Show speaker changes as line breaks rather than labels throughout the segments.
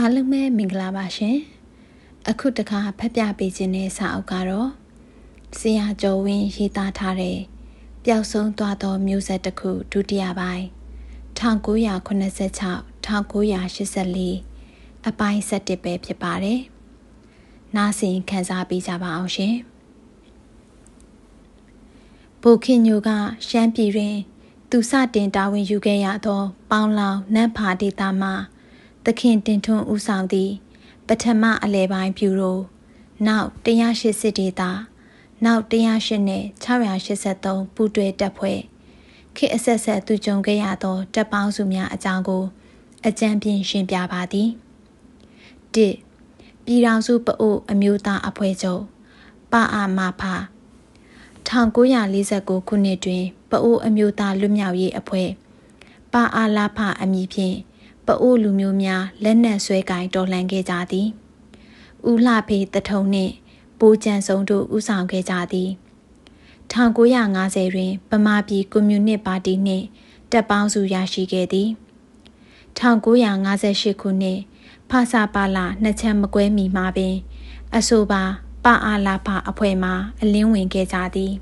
အားလုံးပဲမင်္ဂလာပါရှင်အခုတခါဖတ်ပြပေးခြင်းတဲ့စာအုပ်ကတော့ဆရာကျော်ဝင်းရေးသားထားတဲ့ပျောက်ဆုံးသွားသောမျိုးဆက်တစ်ခုဒုတိယပိုင်း1986 1984အပိုင်း7ပဲဖြစ်ပါတယ်နားဆင်ခံစားပေးကြပါအောင်ရှင်ဘိုခင်ညိုကရှမ်းပြည်တွင် သူစတင်တာဝန်ယူခဲ့ရသော ပေါင်လောင်နတ်ဖာဒေတာမှာသခင်တင်ထွန်းဦးဆောင်သည့်ပထမအလဲပိုင်းပြူရို နောက်180ဒေတာနောက်108နဲ့683ပူတွဲတပ်ဖွဲ့ခေအဆက်ဆက်သူကြုံခဲ့ရသောတပ်ပေါင်းစုများအကြောင်းကို အကြံပြင်ရှင်းပြပါသည်1ပြည်တော်စုပအို့အမျိုးသားအဖွဲ့ချုပ်ပအာမဖာ1949ခုနှစ်တွင်ပအိုးအမျိုးသားလွတ်မြောက်ရေးအဖွဲ့ပါအာလာဖအမည်ဖြင့်ပအိုးလူမျိုးများလက်နက်ဆွဲကင်တော်လှန်ခဲ့ကြသည်။ဦးလှဖေးတထုံနှင့်ဘိုးကျန်စုံတို့ဦးဆောင်ခဲ့ကြသည်။1950တွင်ဗမာပြည်ကွန်မြူနစ်ပါတီနှင့်တပ်ပေါင်းစုရရှိခဲ့သည်။1958ခုနှစ်ဖာစာပါလာ နှစ်ချက်မကွဲမီမှာပင် အဆိုပါပအားလာပါအဖွဲ့မှအလင်းဝင်ခဲ့ကြသည်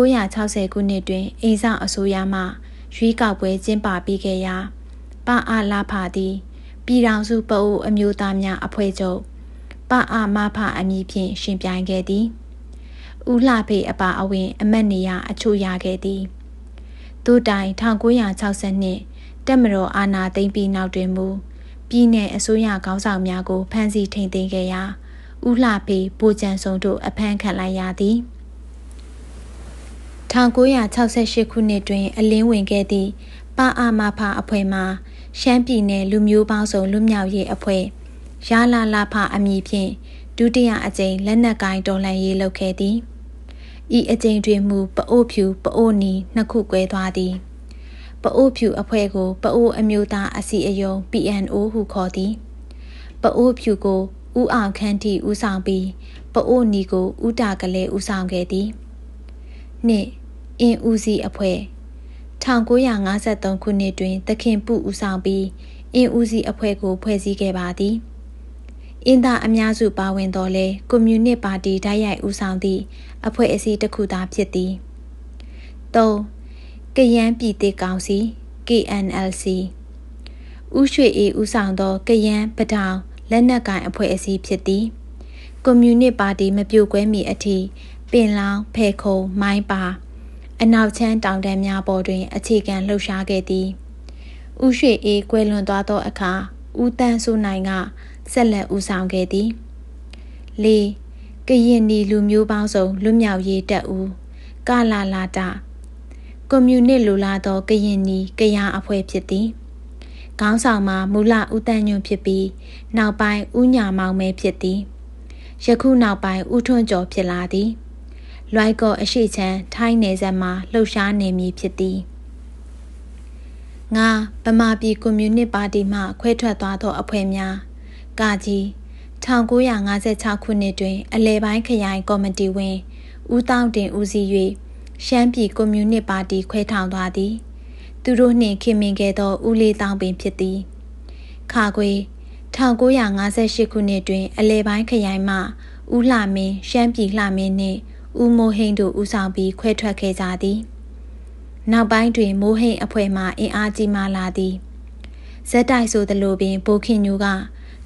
1960ခုနှစ်တွင်အိမ်ဆောင်အစိုးရမှရွေးကောက်ပွဲကျင်းပပြီးခဲ့ရာပါအားလာဖာသည်ပြည်ထောင်စုပအိုးအမျိုးသားများအဖွဲ့ချုပ်ပါအားမဖအမည်ဖြင့်ရှင်ပြိုင်ခဲ့သည်ဦးလှဖေးအပါအဝင်အမတ်နေရအချို့ရခဲ့သည်တို့တိုင်1962တက်မတော်အာနာသိမ့်ပြီးနောက်တွင်မူပြည်내အစိုးရခေါင်းဆောင်များကိုဖမ်းဆီးထိန်သိမ်းခဲ့ရာဦးလှဖေးပိုကြံစုံတို့အဖမ်းခံလိုက်ရသည်1968ခုနှစ်တွင်အလင်းဝင်ခဲ့သည့်ပါအာမဖအဖွဲ့မှရှမ်းပြည်နယ်လူမျိုးပေါင်းစုံလွတ်မြောက်ရေးအဖွဲ့ရလာလာဖအမည်ဖြင့်ဒုတိယအကြိမ်လက်နက်ကိုင်တော်လှန်ရေးလုပ်ခဲ့သည်ဤအကြိမ်တွင်မူပအို့ဖြူပအို့နီနှစ်ခုကွဲသွားသည်ပအို့ဖြူအဖွဲ့ကိုပအို့အမျိုးသားအစီအယုံ PNO ဟုခေါ်သည်ပအို့ဖြူကိုဥအောင်ခန့်တီဦးဆောင်ပြီးပအို့နီကိုဥတာကလေးဦးဆောင်ခဲ့သည်နှင့်အင်းဦးစီးအဖွဲ့1953ခုနှစ်တွင်သခင်ပုဦးဆောင်ပြီးအင်းဦးစီးအဖွဲ့ကိုဖွဲ့စည်းခဲ့ပါသည်။အင်းသားအများစုပါဝင်တော်လဲကွန်မြူနစ်ပါတီတိုက်ရိုက်ဦးဆောင်သည့်အဖွဲ့အစည်းတစ်ခုသာဖြစ်သည်။၃ကယန်းပြည်သေးကောင်စီ KNLC ဥရွှေအေးဦးဆောင်သောကယန်းပထောင်လက်နက်ကိုင်အဖွဲ့အစည်းဖြစ်သည်။ကွန်မြူနစ်ပါတီမပြိုကွဲမီအထိပင်လောင်ဖဲခုံမိုင်းပါအနောက်ချမ်းတောင်တန်းများပေါ်တွင် အခြေခံလှုပ်ရှားခဲ့သည်ဥရွှေအေးကွယ်လွန်သွားသောအခါဦးတန်းစိုးနိုင်ကဆက်လက်ဦးဆောင်ခဲ့သည်လေးကရင်နီလူမျိုးပေါင်းစုံလွတ်မြောက်ရေးတပ်ဦးကလာလာတာကွန်မြူနစ်လိုလားသောကရင်နီကရာအဖွဲ့ဖြစ်သည်ခေါင်းဆောင်မှာမူလဦးတန်းညွန့်ဖြစ်ပြီး နောက်ပိုင်းဦးညာမောင်မဲဖြစ်သည်ယခုနောက်ပိုင်းဦးထွန်းကျော်ဖြစ်လာသည်လွိုက်ကော့အရှိချမ်းထိုင်းနယ်စပ်မှာလှုပ်ရှားနေမည်ဖြစ်သည်ငါဗမာပြည်ကွန်မြူနစ်ပါတီမှ ခွဲထွက်သွားသော အဖွဲ့များကာကြီး1956ခုနှစ်တွင် အလဲပိုင်းခရိုင်ကော်မတီဝင် ဦးတောင်းတင်ဦးစီး၍ရှမ်းပြည်ကွန်မြူနစ်ပါတီခွဲထောင်သွားသည် သူတို့နှင့်ခင်မင်ခဲ့သောဦးလေးတောင်းပင်ဖြစ်သည်ခါခွေ1958ခုနှစ်တွင် အလဲပိုင်းခရိုင်မှ ဦးလှမင်းရှမ်းပြည်လှမင်းနှင့်ဦးမိုးဟိန်တို့ဦးဆောင်ပြီးခွဲထွက်ခဲ့ကြသည် နောက်ပိုင်းတွင်မိုးဟိန်အဖွဲ့မှအင်အားကြီးမာလာသည်ဇက်တိုက်ဆိုသလိုပင်ဘိုခင်ညိုက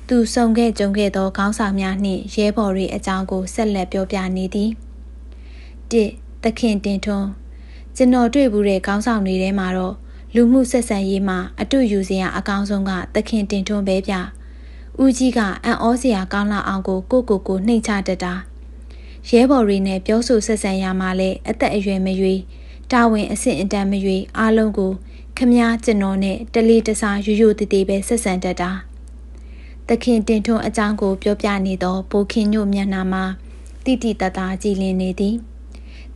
သူစုံခဲ့ကြုံခဲ့သောခေါင်းဆောင်များနှင့်ရဲဘော်တွေအကြောင်းကိုဆက်လက်ပြောပြနေသည်1သခင်တင်ထွန်းကျွန်တော်တွေ့ဘူးတဲ့ခေါင်းဆောင်တွေထဲမှာတော့လူမှုဆက်ဆံရေးမှာအတူယူစရာအကောင်းဆုံးကသခင်တင်ထွန်းပဲဗျ။ဦးကြီးကအံ့ဩစရာကောင်းလာအောင်ကိုကိုကိုကိုနှိမ်ချတတ်တာ။ရဲဘော်တွေနဲ့ပြောဆိုဆက်ဆံရမှာလဲအသက်အရွယ်မရွေးတာဝန်အဆင့်အတန်းမရွေးအားလုံးကို ခမည်းကျွန်တော်နဲ့တလေးတစားရိုးရိုးတည်တည်ပဲဆက်ဆံတတ်တာသခင်တင်ထွန်းအကြောင်းကိုပြောပြနေသောဘိုခင်ညို့မျက်နှာမှာတိတိတသားကြည်လင်နေသည်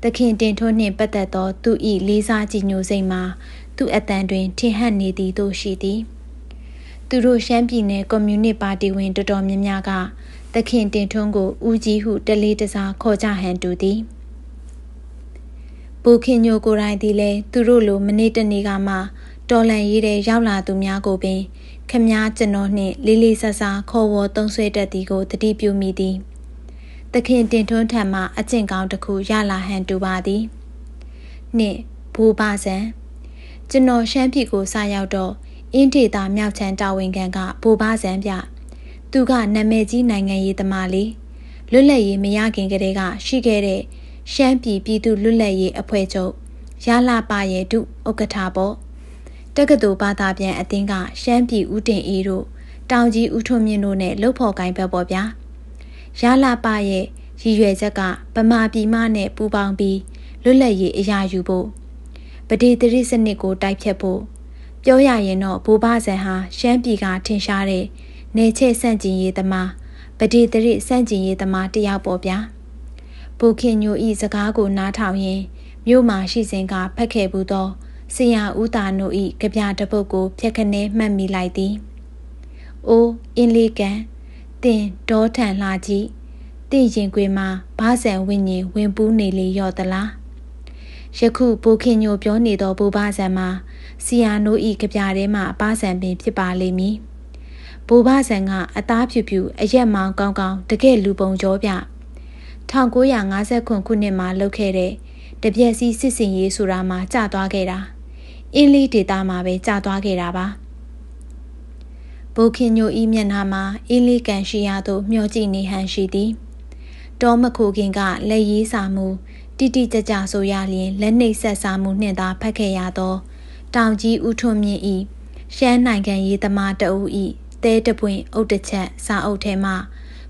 သခင်တင်ထွန်းနှင့်ပတ်သက်သော သူ၏လေးစားကြည်ညိုစိတ်မှာသူအတန်တွင်ထင်ဟပ်နေသည်သို့ရှိသည်သူတို့ရှမ်းပြည်နယ်ကွန်မြူနတီပါတီဝင်တော်တော်များများကသခင်တင်ထွန်းကိုဦးကြီးဟုတလေးတစားခေါ်ကြဟန်တူသည်ပူခင်ညိုကိုယ်တိုင်သည်လည်းသူတို့လိုမနေ့တနေ့ကမှတော်လန်ရေးတဲ့ရောက်လာသူများကိုပင် ခမားကျွန်တော်နှင့်လေးလေးဆဆခေါ်ဝေါ်သုံးဆွဲတတ်သည်ကိုတတိပြုမိသည်သခင်တင်ထွန်းထံမှအကျင့်ကောင်းတစ်ခုရလာဟန်တူပါသည်နှင့်ဘူပါဆန်ကျွန်တော်ရှမ်းပြည်ကိုစရောက်တော့အင်းဒေတာမြောက်ချမ်းတာဝန်ခံကဘူပါဆန်ပြသူကနာမည်ကြီးနိုင်ငံရေးသမားလေးလွတ်လပ်ရေးမရခင်ကတည်းကရှိခဲ့တဲ့ရှမ်းပြည်ပြည်သူလွတ်လပ်ရေးအဖွဲ့ချုပ်ရလာပါရဲ့ဒုဥက္ကဋ္ဌပေါ့တက္ကသိုလ်ဘာသာပြန်အသင်းကရှမ်းပြည်ဦးတင်အေးတို့တောင်ကြီးဦးထွန်းမြင့်တို့နဲ့လှုပ်ဖော်ကိုင်းဘက်ပေါ့ဗျာရလာပါရဲ့ရည်ရွယ်ချက်ကဗမာပြည်မနဲ့ပူးပေါင်းပြီးလွတ်လပ်ရေးအရာယူဖို့ပဒေသရီစနစ်ကို တိုက်ဖြတ်ဖို့ပြောရရင်တော့ဘိုးဘဇန်ဟာရှမ်းပြည်ကထင်ရှားတဲ့နေချဲ့ဆန့်ကျင်ရေးသမားပဒေတရစ်ဆန့်ကျင်ရေးသမားတယောက်ပေါ့ဗျာဘိုခင်ညိုဤစကားကိုနားထောင်ရင်းမြို့မှာရှိစဉ်ကဖတ်ခဲ့ဘူးသောဆရာဦးတာနိုဤကြပြတပုတ်ကိုဖြက်ခနဲမှတ်မိလိုက်သည်။အိုးအင်းလေးကန်တင်ဒေါထန်လာကြီးတင်ရင်ကွေမှာဘာဆန်ဝိညာဉ်ဝင်ပူးနေလေရော့သလား။ယခုဘိုခင်ညိုပြောနေသောဘူဘာဆန်မှာဆီယာနိုဤကြပြထဲမှာဘာဆန်ပင်ဖြစ်ပါလိမ့်မည်။ဘိုးဘဆန်ကအသားဖြူဖြူအရက်မောင်ကောင်းကောင်းတကယ်လူပုံကျော်ပြ1959ခုနှစ်မှာလုပ်ခဲ့တဲ့တပြက်စီစစ်စင်ရေးဆိုတာမှာကြာသွားခဲ့တာအင်းလီဒေတာမှာပဲကြာသွားခဲ့တာပါဘိုခင်ညိုဤမျက်နှာမှာအင်းလီကန်ရှိရာသို့မျှော်ကြည့်နေဟန်ရှိသည်တောမခိုခင်ကလက်ရေးစာမှုတိတိကျကျဆိုရလျင်လက်နှိပ်ဆက်စာမှုနှင့်သာဖတ်ခဲ့ရသော တောင်ကြီးဦးထွန်းမြင့်ဤရှမ်းနိုင်ငံရေးသမားတအူဤသဲတပွင့်အုတ်တချက်စာအုပ်ထဲမှ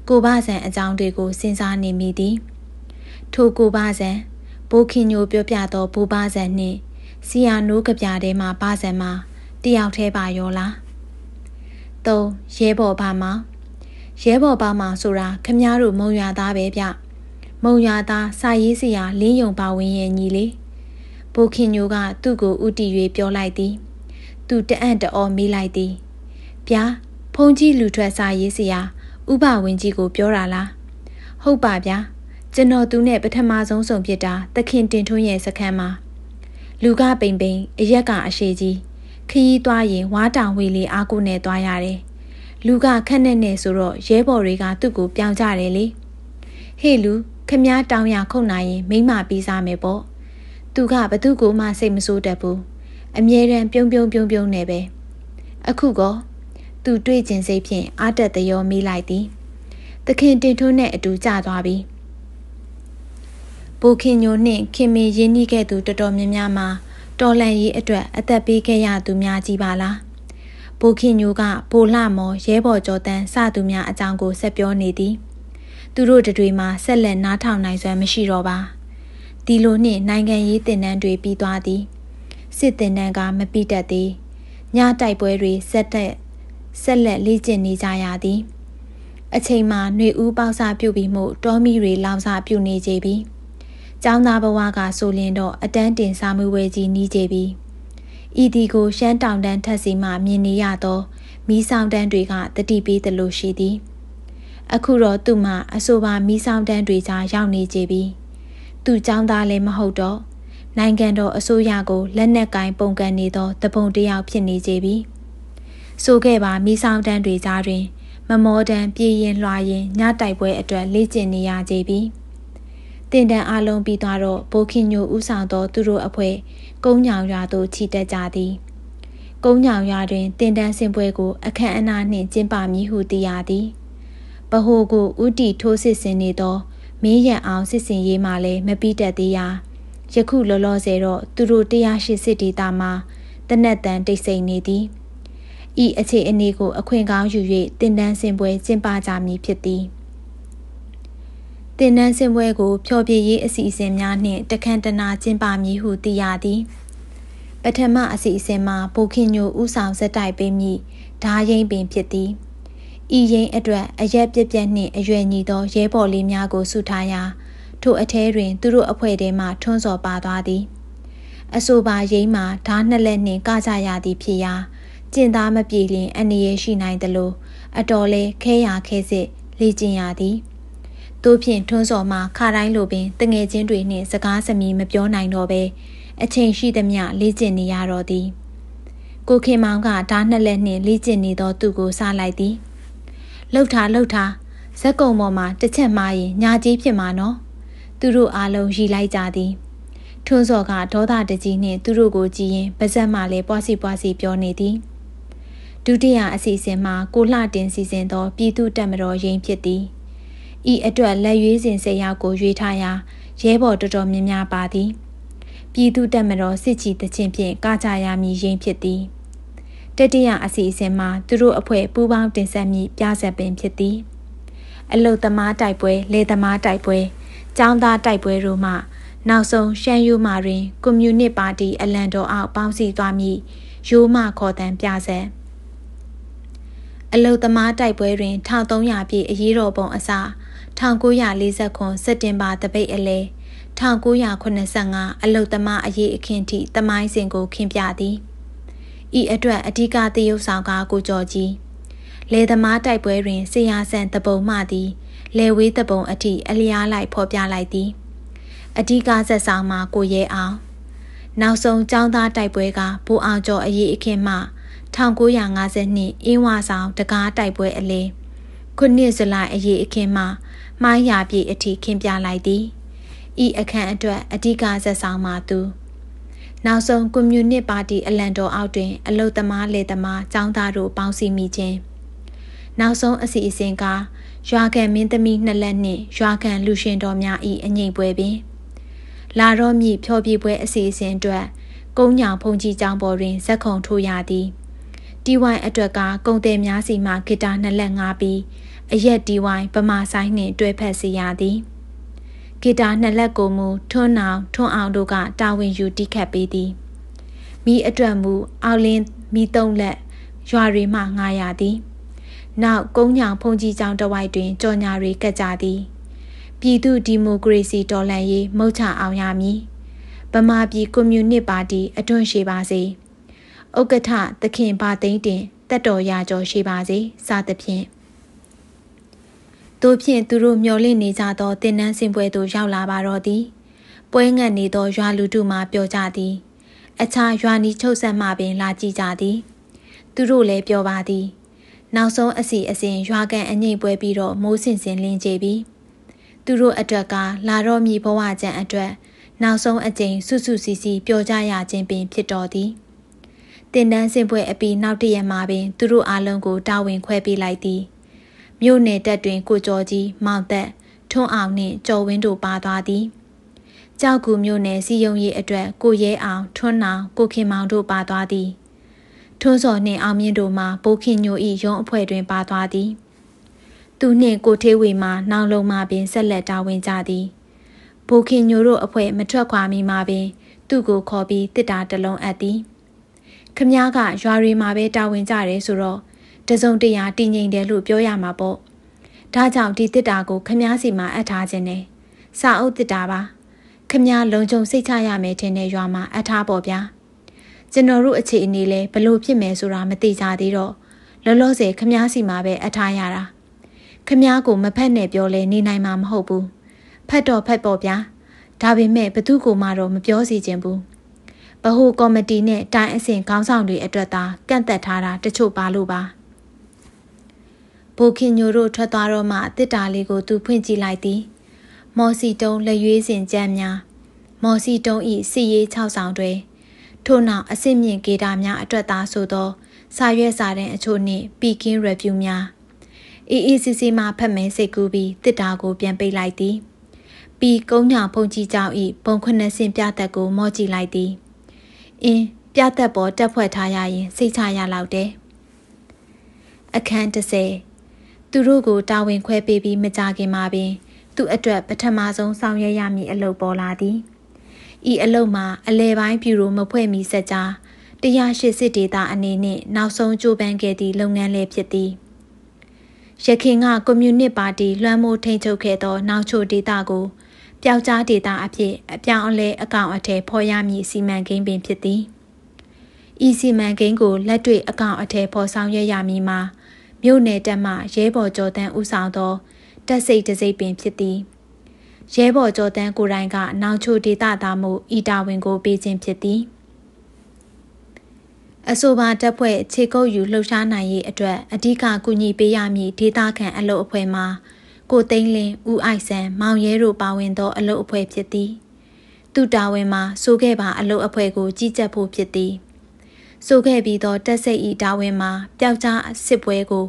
ကိုဘဆန်အကြောင်းတွေကိုစဉ်းစားနေမိသည် ထိုကိုဘဆန်ဘိုခင်ညိုပြောပြသောဘိုဘဆန်နှင့်ဆီယာနိုးကပြထဲမှဘဆန်မှာတယောက်တည်းပါရောလား၃ရဲဘော်ဘာမှာရဲဘော်ဘာမှာဆိုတာခမည်းတော်မုံရွာသားပဲဗျမုံရွာသားစာရေးဆရာလင်းယုံပါဝင်ရဲ့ညီလေးဘိုခင်ညိုက သူ့ကိုဥတီ၍ပြောလိုက်သည် သူတအံ့တအော်မေးလိုက်သည်ဗျာဖုန်ကြီးလူထွက်စာရေးစရာဥပဝင်းကြီးကိုပြောတာလားဟုတ်ပါဗျာကျွန်တော်သူနဲ့ပထမဆုံးဆုံဖြစ်တာသခင်တင်ထွန်းရဲ့စခန်းမှာလူကပိန်ပိန်အရက်ကအရှိကြီးခရီးသွားရင်ဝါတာဝေလေးအားကိုနဲ့သွားရတယ်လူကခက်နဲ့နဲ့ဆိုတော့ရဲဘော်တွေကသူ့ကိုပြောင်းကြတယ်လေဟေ့လူခမားတောင်းရခုန်နိုင်ရင်မိမပေးစားမယ်ပေါ့သူကဘသူ့ကိုမှစိတ်မဆိုးတတ်ဘူးအမြဲတမ်းပြုံးပြုံးပြုံးပြုံးနေပဲအခုကောသူတွေ့ခြင်းစိတ်ဖြင့်အာတက်တရောမေးလိုက်သည်သခင်တင်ထွန်းနှင့်အတူကြသွားပြီဘိုခင်ညိုနှင့်ခင်မင်ရင်းနှီးခဲ့သူတော်တော်များများမှာတော်လန်ရေးအတွက်အသက်ပေးခဲ့ရသူများကြီးပါလားဘိုခင်ညိုကဘိုလှမော်ရဲဘော်ကျော်တန်းစသူများအကြောင်းကိုဆက်ပြောနေသည်သူတို့တွေမှာဆက်လက်နားထောင်နိုင်စွမ်းမရှိတော့ပါဒီလိုနှင့်နိုင်ငံရေးတင်နန်းတွေပြီးသွားသည်စစ်တင်နန်းကမပြီးတတ်သေးညတိုက်ပွဲတွေဆက်တက်ဆက်လက်လေ့ကျင့်နေကြရသည် အချိန်မှာຫນွေဦးပေါက်စပြုတ်ပြီးမှတောမီတွေလောင်စာပြုတ်နေကြပြီ။ចောင်းသားဘဝကဆိုလင်းတော့အတန်းတင်စာမှုဝဲကြီးနီးကြပြီ။ဤဒီကိုရှမ်းတောင်တန်းထက်စီမှမြင်နေရသော မီးဆောင်တန်းတွေကတတိပေးသလိုရှိသည်။အခုတော့သူ့မှာအဆိုပါမီးဆောင်တန်းတွေကြားရောက်နေကြပြီ။သူ့ចောင်းသားလည်းမဟုတ်တော့နိုင်ငံတော်အစိုးရကိုလက်နက်ကင်ပုံကန်နေသောတပုံတယောက်ဖြစ်နေကြပြီ။ဆိုခဲ့ပါမိဆောင်တန်းတွေကြားတွင်မမောတန်းပြည်ရင်လွှာရင်ညတိုက်ပွဲအတွက်လေ့ကျင့်နေရကြပြီတင်တန်းအလုံးပြီးသွားတော့ဘိုခင်ညိုဦးဆောင်သောသူတို့အဖွဲ့ကုန်းညောင်ရွာသို့ခြိတက်ကြသည်ကုန်းညောင်ရွာတွင်တင်တန်းစင်ပွဲကိုအခမ်းအနားနှင့်ကျင်းပမည်ဟုသိရသည်ဗဟိုကိုဥတီထိုးစစ်ဆင်နေသောမင်းရန်အောင်စစ်စင်ရေးမှလည်းမပြီးတတ်သေးရာယခုလောလောဆယ်တော့သူတို့180ဒေသမှာတနက်တန်တိတ်ဆိတ်နေသည်။ဤအခြေအနေကိုအခွင့်ကောင်းယူ၍တင်ဒန်းစင်ပွဲကျင်းပကြမည်ဖြစ်သည်တင်နန်းစင်ပွဲကိုဖျော်ဖြေရေးအစီအစဉ်များနှင့် တခန့်တနာကျင်းပမည်ဟုသိရသည် ပထမအစီအစဉ်မှာဘိုခင်ညိုဥဆောင်ဇက်တိုက်ပေးမည်ဓာရင်ပင်ဖြစ်သည်ဤရင်အတွက်အရက်ပြက်ပြက်နှင့်အရွယ်ညီသောရဲဘော်လေးများကိုဆုထားရာထိုအထဲတွင် သူတို့အဖွဲ့ထဲမှထွန်းစော်ပါသွားသည် အဆိုပါရိမ်းမှာဓာနှစ်လက်နှင့်ကကြရသည်ဖြစ်ရာကျင့်သားမပြေလျင်အန္တရာယ်ရှိနိုင်သလိုအတော်လဲခဲရခဲစစ်လေ့ကျင့်ရသည်တို့ဖြင့်ထွန်းစော်မှခါတိုင်းလိုပင်တငယ်ချင်းတွေနှင့် စကားစမြည်မပြောနိုင်တော့ဘဲအချိန်ရှိသမျှလေ့ကျင့်နေရတော့သည် ကိုခင်မောင်ကဓာတ်နှစ်လက်နှင့်လေ့ကျင့်နေသောသူကိုစားလိုက်သည်လှုပ်ထားလှုပ်ထားဇက်ကုံပေါ်မှာတစ်ချက်မှရင်ညာကြီးဖြစ်မှာနော်သူတို့အားလုံးရီလိုက်ကြသည် ထွန်းစော်ကဒေါသတကြီးနှင့်သူတို့ကိုကြည်ရင်ပါဇက်မှလည်းပွားစီပွားစီပြောနေသည်ဒုတိယအစီအစဉ်မှာကိုလှတင်စီစဉ်သော ပြည်သူတပ်မတော်ရင်ဖြစ်သည်ဤအတွက်လက်ရွေးစင်ဆရာကိုရွေးထားရာရဲဘော်တော်တော်များများပါသည်ပြည်သူတပ်မတော်စစ်ချီတခြင်းဖြင့်ကာကြရမည်ရင်ဖြစ်သည်တတိယအစီအစဉ်မှာ သူတို့အဖွဲ့ပူးပေါင်းတင်ဆက်မည် ပြဇာပင်ဖြစ်သည်အလုသမားတိုက်ပွဲ လေသမားတိုက်ပွဲចောင်းသားတိုက်ပွဲတို့မှ နောက်ဆုံးရှမ်းယူမာတွင်ကွန်မြူနစ်ပါတီအလံတော်အောက်ပေါင်းစည်းသွားမည်ရိုးမခေါ်တန်ပြဆက်အလုသမားတိုက်ပွဲတွင်1300ပြည့်အရေးတော်ပုံအစ1949စက်တင်ဘာတပိတ်အလဲ1985အလုသမားအရေးအခင်းထိတမိုင်းစဉ်ကိုခင်ပြသည်ဤအတွက်အဓိကသရုပ်ဆောင်ကကိုကျော်ကြီးလေသမားတိုက်ပွဲတွင်ဆရာဆန်တပုံမှသည်လေဝေးတပုံအထိအလျားလိုက်ဖော်ပြလိုက်သည်အဓိကဆက်ဆောင်မှာကိုရဲအောင်နောက်ဆုံးចောင်းသားတိုက်ပွဲကဘူအောင်ကျော်အရေးအခင်းမှ1985 1952အင်းဝဆောင်တကားတိုက်ပွဲအလင်းခုနှစ်ဇူလိုင်အရေးအခင်းမှာမိုင်းရာပြည့်အထိခင်းပြလိုက်သည်ဤအခမ်းအတွက်အဓိကဇက်ဆောင်မှာသူ နောက်ဆုံးကွန်မြူနစ်ပါတီအလံတော်အောက်တွင် အလုသမားလေသမားចောင်းသားတို့ပေါင်းစည်းမိခြင်းနောက်ဆုံးအစီအစဉ်ကရွာကန်မင်းသမီးနှစ်လက်နှင့်ရွာကန်လူရှင်တော်များ၏အငိမ့်ပွဲပင် လာတော့မြည်ဖြောပြပွဲအစီအစဉ်အတွက်ကုန်းညောင်ဖုန်ကြီးကျောင်းပေါ်တွင်ဇက်ခုံထိုးရသည်။တီဝိုင်အတွက်ကကုံတယ်များစီမှဂစ်တာနှစ်လက်ငါပြီးအရက်တီဝိုင်ပမာဆိုင်နှင့်တွဲဖက်စီရသည်ဂစ်တာနှစ်လက်ကိုမူထွန်းအောင်ထွန်းအောင်တို့ကတာဝန်ယူတိခတ်ပေးသည်မိအတွက်မူအောက်လင်းမိသုံးလက်ရွာတွေမှငားရသည်နောက်ကုန်းညောင်ဖုန်ကြီးကျောင်းတဝိုက်တွင်ကြော်ညာတွေကကြသည်ပြည်သူဒီမိုကရေစီတော်လှန်ရေးမုတ်ချအောင်ရမည်ဗမာပြည်ကွန်မြူနစ်ပါတီအတွန့်ရှိပါစေ။ဥက္ကဋ္ဌသခင်ဘာသိမ့်တင်တက်တော်ရာကျော်ရှိပါစေစသဖြင့်တို့ဖြင့်သူတို့မျောလင့်နေကြသောတင်နန်းစင်ပွဲသို့ရောက်လာပါတော့သည်ပွဲငတ်နေသောရွာလူတို့မှပြောကြသည် အခြားရွာနီချုပ်ဆက်မှပင်လာကြည့်ကြသည် သူတို့လည်းပြောပါသည် နောက်ဆုံးအစီအစဉ်ရွာကန်အငိမ့်ပွဲပြီးတော့မိုးစင်စင်လင်းကြပြီသူတို့အတွက်ကလာတော့မြည်ဘဝကြံအတွက် နောက်ဆုံးအကြိမ်စုစုစီစီပြောကြရခြင်းပင်ဖြစ်တော်သည်တင်တန်းဆင့်ပွဲအပြီးနောက်တရက်မှာပင် သူတို့အားလုံးကိုတာဝန်ခွဲပေးလိုက်သည်မြို့နယ်တပ်တွင်ကိုကျော်ကြီးမောင်သက်ထွန်းအောင်နှင့်ကျော်ဝင်းတို့ပါသွားသည်ကြောက်ကူမြို့နယ်စီယုံရေးအတွက်ကိုရဲအောင်ထွန်းအောင်ကိုခင်မောင်တို့ပါသွားသည်ထွန်းစော်နှင့်အောင်မြင့်တို့မှာဘိုးခင်ညို၏ရုံးအဖွဲ့တွင်ပါသွားသည်သူနှင့်ကိုထေးဝေမှာနောင်လုံးမှာပင်ဆက်လက်တာဝန်ကြသည်ဘိုးခင်ညိုတို့အဖွဲ့မထွက်ခွာမီမှာပင် သူ့ကိုခေါ်ပြီးတစ်တာတလုံးအပ်သည်ခမ ्या ကရွာတွေမှာပဲတာဝန်ကြတယ်ဆိုတော့တစုံတရာတည်ငြိမ်တယ်လို့ပြောရမှာပေါ့ဒါကြောင့်ဒီတစ်တာကို ခမ ्या စီမှာအပ်ထားခြင်းနဲ့စာအုပ်တစ်တာပါခမ ्या လုံခြုံစိတ်ချရမယ်ထင်တဲ့ရွာမှာအပ်ထားပေါ့ဗျာကျွန်တော်တို့အခြေအနေလဲဘလို့ဖြစ်မယ်ဆိုတာမသိကြသေးတော့လောလောဆယ်ခမ ्या စီမှာပဲ အထားရတာခမ ्या ကိုမဖက်နဲ့ပြောလဲနေနိုင်မှာမဟုတ်ဘူးဖတ်တော့ဖတ်ပေါ့ဗျာဒါပေမဲ့ဘသူ့ကိုမှတော့မပြောစီခြင်းဘူးဗဟိုကော်မတီနဲ့တိုင်းအဆင့်ခေါင်းဆောင်တွေအတွက်သာကန့်သက်ထားတာတချို့ပါလို့ပါဘိုခင်ညိုတို့ထွက်သွားတော့မှအစ်တာလေးကိုသူဖွင့်ကြည့်လိုက်သည် မော်စီတုံးလက်ရွေးစင်ကြမ်းများမော်စီတုံးဤစီရေး6ဆောင်တွင်ထို့နောက်အစ်မြင့်ဂေတာများအတွက်သာဆိုသော စာရွက်စာတမ်းအချို့နှင့် Peking Review များ EECC မှဖတ်မယ်စိတ်ကူးပြီးတစ်တာကိုပြန်ပိတ်လိုက်သည်ပြီးကုန်းညောင်ဖုန်ကြီးကြောင့်ဤပုံခွနှစ်ဆင့်ပြသက်ကိုမော့ကြည့်လိုက်သည်အင်းပြသက်ပေါ်တက်ဖွဲ့ထားရရင်စိတ်ချရလောက်တယ်အခန်း30သူတို့ကိုတာဝန်ခွဲပေးပြီးမကြခင်မှာပင် သူအတွက် ပထမဆုံးဆောင်ရွက်ရမည့်အလုပ်ပေါ်လာသည်ဤအလုပ်မှာအလဲပိုင်းပြူရိုမဖွဲ့မီစက်ကြား180ဒေတာအနေနဲ့နောက်ဆုံးကြိုးပမ်းခဲ့သည့် လုပ်ငန်းလေးဖြစ်သည်ရခင်ကကွန်မြူနစ်ပါတီလွှမ်းမိုးထိန်းချုပ်ခဲ့သောနောက်ချိုဒေတာကိုပျောက်ကြားဒေတာအဖြစ်အပြောင်းအလဲအကောင့်အထည်ဖော်ရမည့်စီမံကိန်းပင်ဖြစ်သည်ဤစီမံကိန်းကိုလက်တွေ့အကောင့်အထည်ဖော်ဆောင်ရွက်ရမည်မှာမြို့နယ်တပ်မှရဲဘော်ကျော်တန်းဦးဆောင်သောတပ်စိတ်တစိတ်ပင်ဖြစ်သည်ရဲဘော်ကျော်တန်းကိုယ်တိုင်ကနောင်ချိုဒေတာသားမှုဤတာဝန်ကိုပေးခြင်းဖြစ်သည်အဆိုပါတပ်ဖွဲ့ခြေကုပ်ယူလှုပ်ရှားနိုင်ရေးအတွက်အဓိကကူညီပေးရမည့်ဒေသခံအလို့အဖွဲ့မှာကိုသိန်းလင်းဦးအိုက်ဆန်မောင်ရဲတို့ပါဝင်သောအလုပ်အဖွဲ့ဖြစ်သည်သူတာဝန်မှာဆိုခဲ့ပါအလုပ်အဖွဲ့ကို ကြီးကြပ်ဖို့ဖြစ်သည်ဆိုခဲ့ပြီးသောတက်စိတ်ဤတာဝန်မှာပျောက်ကြားစစ်ပွဲကို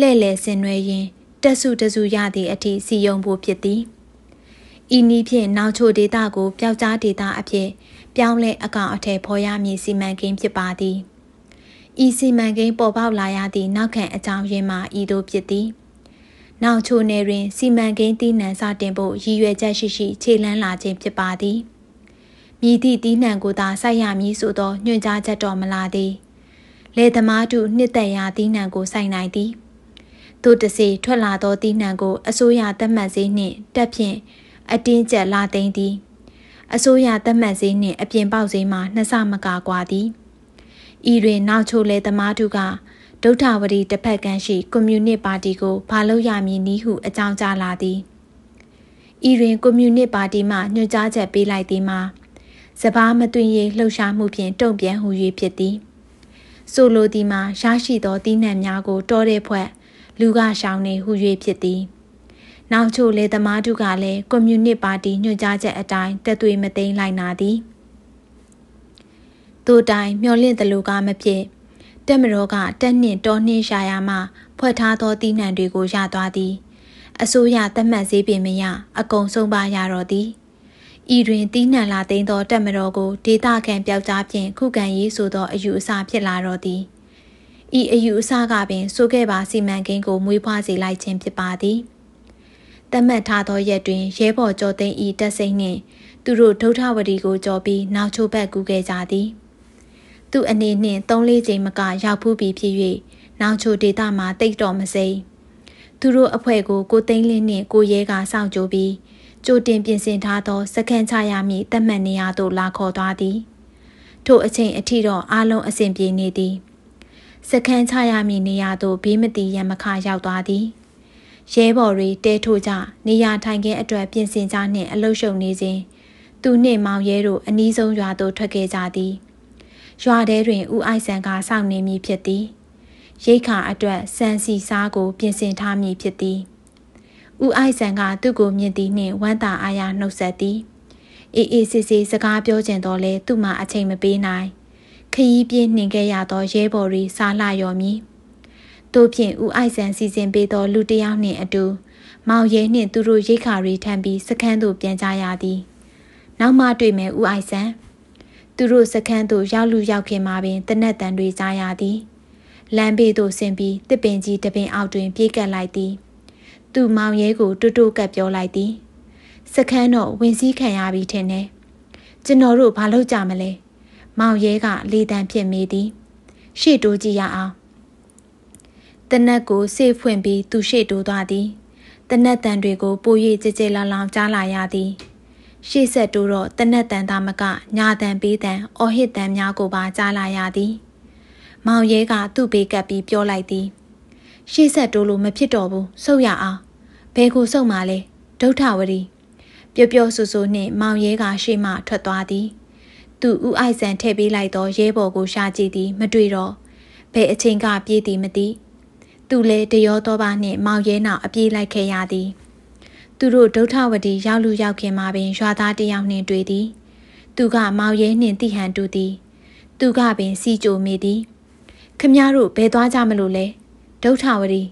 လှည့်လည်ဆင်နွှဲရင်းတက်စုတစုရသည့်အထိစီယုံဖို့ဖြစ်သည်ဤနည်းဖြင့်နောက်ချိုဒေတာကိုပျောက်ကြားဒေတာအဖြစ် ပြောင်းလဲအကောင်အထည်ဖော်ရမည်စီမံကိန်းဖြစ်ပါသည်ဤစီမံကိန်းပေါ်ပေါက်လာရသည့်နောက်ခံအကြောင်းရင်းမှာဤသို့ဖြစ်သည်။နောင်ချိုနယ်တွင်စီမံကိန်းတည်နှံစတင်ဖို့ရည်ရွယ်ချက်ရှိရှိခြေလှမ်းလာခြင်းဖြစ်ပါသည်။မြည်သည့်တည်နှံကိုသာစိုက်ရမည်ဆိုသောညွှန်ကြားချက်တော်မလာသည်။လေသမားတို့နှစ်သက်ရာတည်နှံကိုစိုက်နိုင်သည်။သူတစီထွက်လာသောတည်နှံကို အစိုးရသတ်မှတ်ဈေးနှင့်တက်ဖြင့်အတင်းကျပ်လာသိမ့်သည်။အစိုးရသတ်မှတ်ဈေးနှင့်အပြင်ပေါက်ဈေးမှာနှစ်ဆမကကွာသည်။ဤတွင်နောက်ချိုလေသမားတို့ကဒုဋ္ဌဝတီတစ်ဖက်ကမ်းရှိကွန်မြူနစ်ပါတီကိုဘာလို့ရမည်နည်းဟုအကြောင်းကြားလာသည်ဤတွင်ကွန်မြူနစ်ပါတီမှညွှန်ကြားချက်ပေးလိုက်သည်မှာစပားမတွင်ရေးလှုပ်ရှားမှုဖြင့်တုံ့ပြန်ဟူ၍ဖြစ်သည် ဆိုလိုသည်မှာရရှိသောတီးနှံများကို တော်တဲ့ဖွဲ့လူကရှောင်းနေဟူ၍ဖြစ်သည် နောက်ချို့လေသမားတို့ကလည်းကွန်မြူနစ်ပါတီညွှန်ကြားချက်အတိုင်းတက်သွေးမသိမ်းလိုက်နာသည်တို့တိုင်မျောလင့်တလူကမဖြစ်တက်မတော်ကတက်နှင့်တော်နှင်းရှာရာမှ ဖွဲ့ထားသောတီးနှံတွေကိုရသွားသည် အစိုးရသတ်မှတ်ဈေးပင်မရအကုန်ဆုံးပါရတော်သည်ဤတွင်တီးနှံလာသိမ်းသောတက်မတော်ကိုဒေတာခံပျောက်ကြားဖြင့်ခုခံရေးဆိုသောအယူအဆဖြစ်လာတော်သည်ဤအယူအဆကပင်ဆိုခဲ့ပါစီမံကိန်းကိုမွေးဖွားစေလိုက်ခြင်းဖြစ်ပါသည်တတ်မှတ်ထားသောရက်တွင်ရဲဘော်ကျော်သိန်းဤတက်စိမ့်နှင့်သူတို့ဒုထဝတီကိုကြော်ပြီးနောက်ချို့ဘက်ကူးခဲ့ကြသည်။သူ့အနေနဲ့၃၄ချိန်မကရောက်ဖူးပြီဖြစ်၍နောင်ချိုဒေတာမှာတိတ်တော်မစိမ့်သူတို့အဖွဲ့ကိုကိုသိန်းလင်းနှင့်ကိုရဲကစောင့်ကြိုပြီးကြိုတင်ပြင်ဆင်ထားသောစခန်းချရမည့်တတ်မှတ်နေရာသို့လာခေါ်သွားသည် ထို့အချိန်အထိတော့အလုံးအဆင်ပြေနေသည်စခန်းချရမည့်နေရာသို့ဘေးမတီရန်မခရောက်သွားသည်ရဲဘော်တွေတဲထို့ကြနေရာထိုင်ခင်းအတွက်ပြင်ဆင်ကြနှင့်အလုရှုံနေစဉ်သူနှင့်မောင်ရဲတို့အနီးဆုံးရွာသို့ထွက်ခဲ့ကြသည်။ရွာထဲတွင်ဦးအိုက်ဆန်ကစောင့်နေမည်ဖြစ်သည်ရိတ်ခါအတွက်စံစီစားကိုပြင်ဆင်ထားမည်ဖြစ်သည်ဦးအိုက်ဆန်ကသူ့ကိုမြင်သည်နှင့်ဝမ်းသာအားရနှုတ်ဆက်သည်အေးအေးဆေးဆေးစကားပြောကြင်တော့လဲသူ့မှာအချိန်မပေးနိုင် ခရီးပြေးနှင်ခဲ့ရသောရဲဘော်တွေစားလှရော်မည်တို့ဖြင့်ဦးအိုက်ဆန်စီစဉ်ပေးသော လူတစ်ယောက်နှင့်အတူမောင်ရဲနှင့်သူတို့ရိတ်ခါရီထံပြီးစခန်းသို့ပြန်ကြရသည် နောက်မှတွေ့မယ်ဦးအိုက်ဆန်သူတို့စခန်းသို့ရောက်လူရောက်ခင်မှာပင်တနက်တန်တွေကြားရသည်လမ်းဘေးသို့ဆင်းပြီးတစ်ပင်ကြီးတစ်ပင်အောက်တွင်ပြေးကပ်လိုက်သည်သူမောင်ရဲကိုတွတ်တွတ်ကပ်ပြောလိုက်သည်စခန်းတော့ဝင်စည်းခံရပြီထင်တယ်ကျွန်တော်တို့ဘာလုပ်ကြမလဲမောင်ရဲကလေတံဖြစ်မိသည် ရှေ့တိုးကြည့်ရအောင်တနက်ကိုဆေးဖွင့်ပြီး သူရှေ့တိုးသွားသည်တနက်တန်တွေကို ပို၍ကြဲကြဲလောင်လောင်ကြားလာရသည်ရှေ့ဆက်တိုးတော့တနက်တန်သားမကညာတန်ပေးတန်အော်ဟစ်တန်များကိုပါကြားလာရသည်။မောင်ရဲကသူ့ဘေးကပ်ပြီးပြောလိုက်သည်။ရှေ့ဆက်တိုးလို့မဖြစ်တော့ဘူးဆုပ်ရအောင်။ဘဲကိုဆုပ်မှလဲဒုဋ္ဌဝရီပျော်ပျော်ဆူဆူနှင့်မောင်ရဲကရှေ့မှထွက်သွားသည်။သူဥအိုက်ဆန်ထည့်ပေးလိုက်သောရဲဘော်ကိုရှာကြည့်သည်မတွေ့တော့ဘဲအချင်းကပြေးသည်မသိ။သူလည်းတရောသောပါနှင့်မောင်ရဲနောက်အပြေးလိုက်ခဲ့ရသည်။သူတို့ဒုထဝတီရောက်လူရောက်ခင်မှာပင်ရွာသားတယောက်နှင်တွေ့သည် သူကမောင်ရဲနှင်တိဟန်တူသည် သူကပင်စီကြိုမိသည်ခမည်းတော်ဘယ်သွားကြမလို့လဲဒုထဝတီ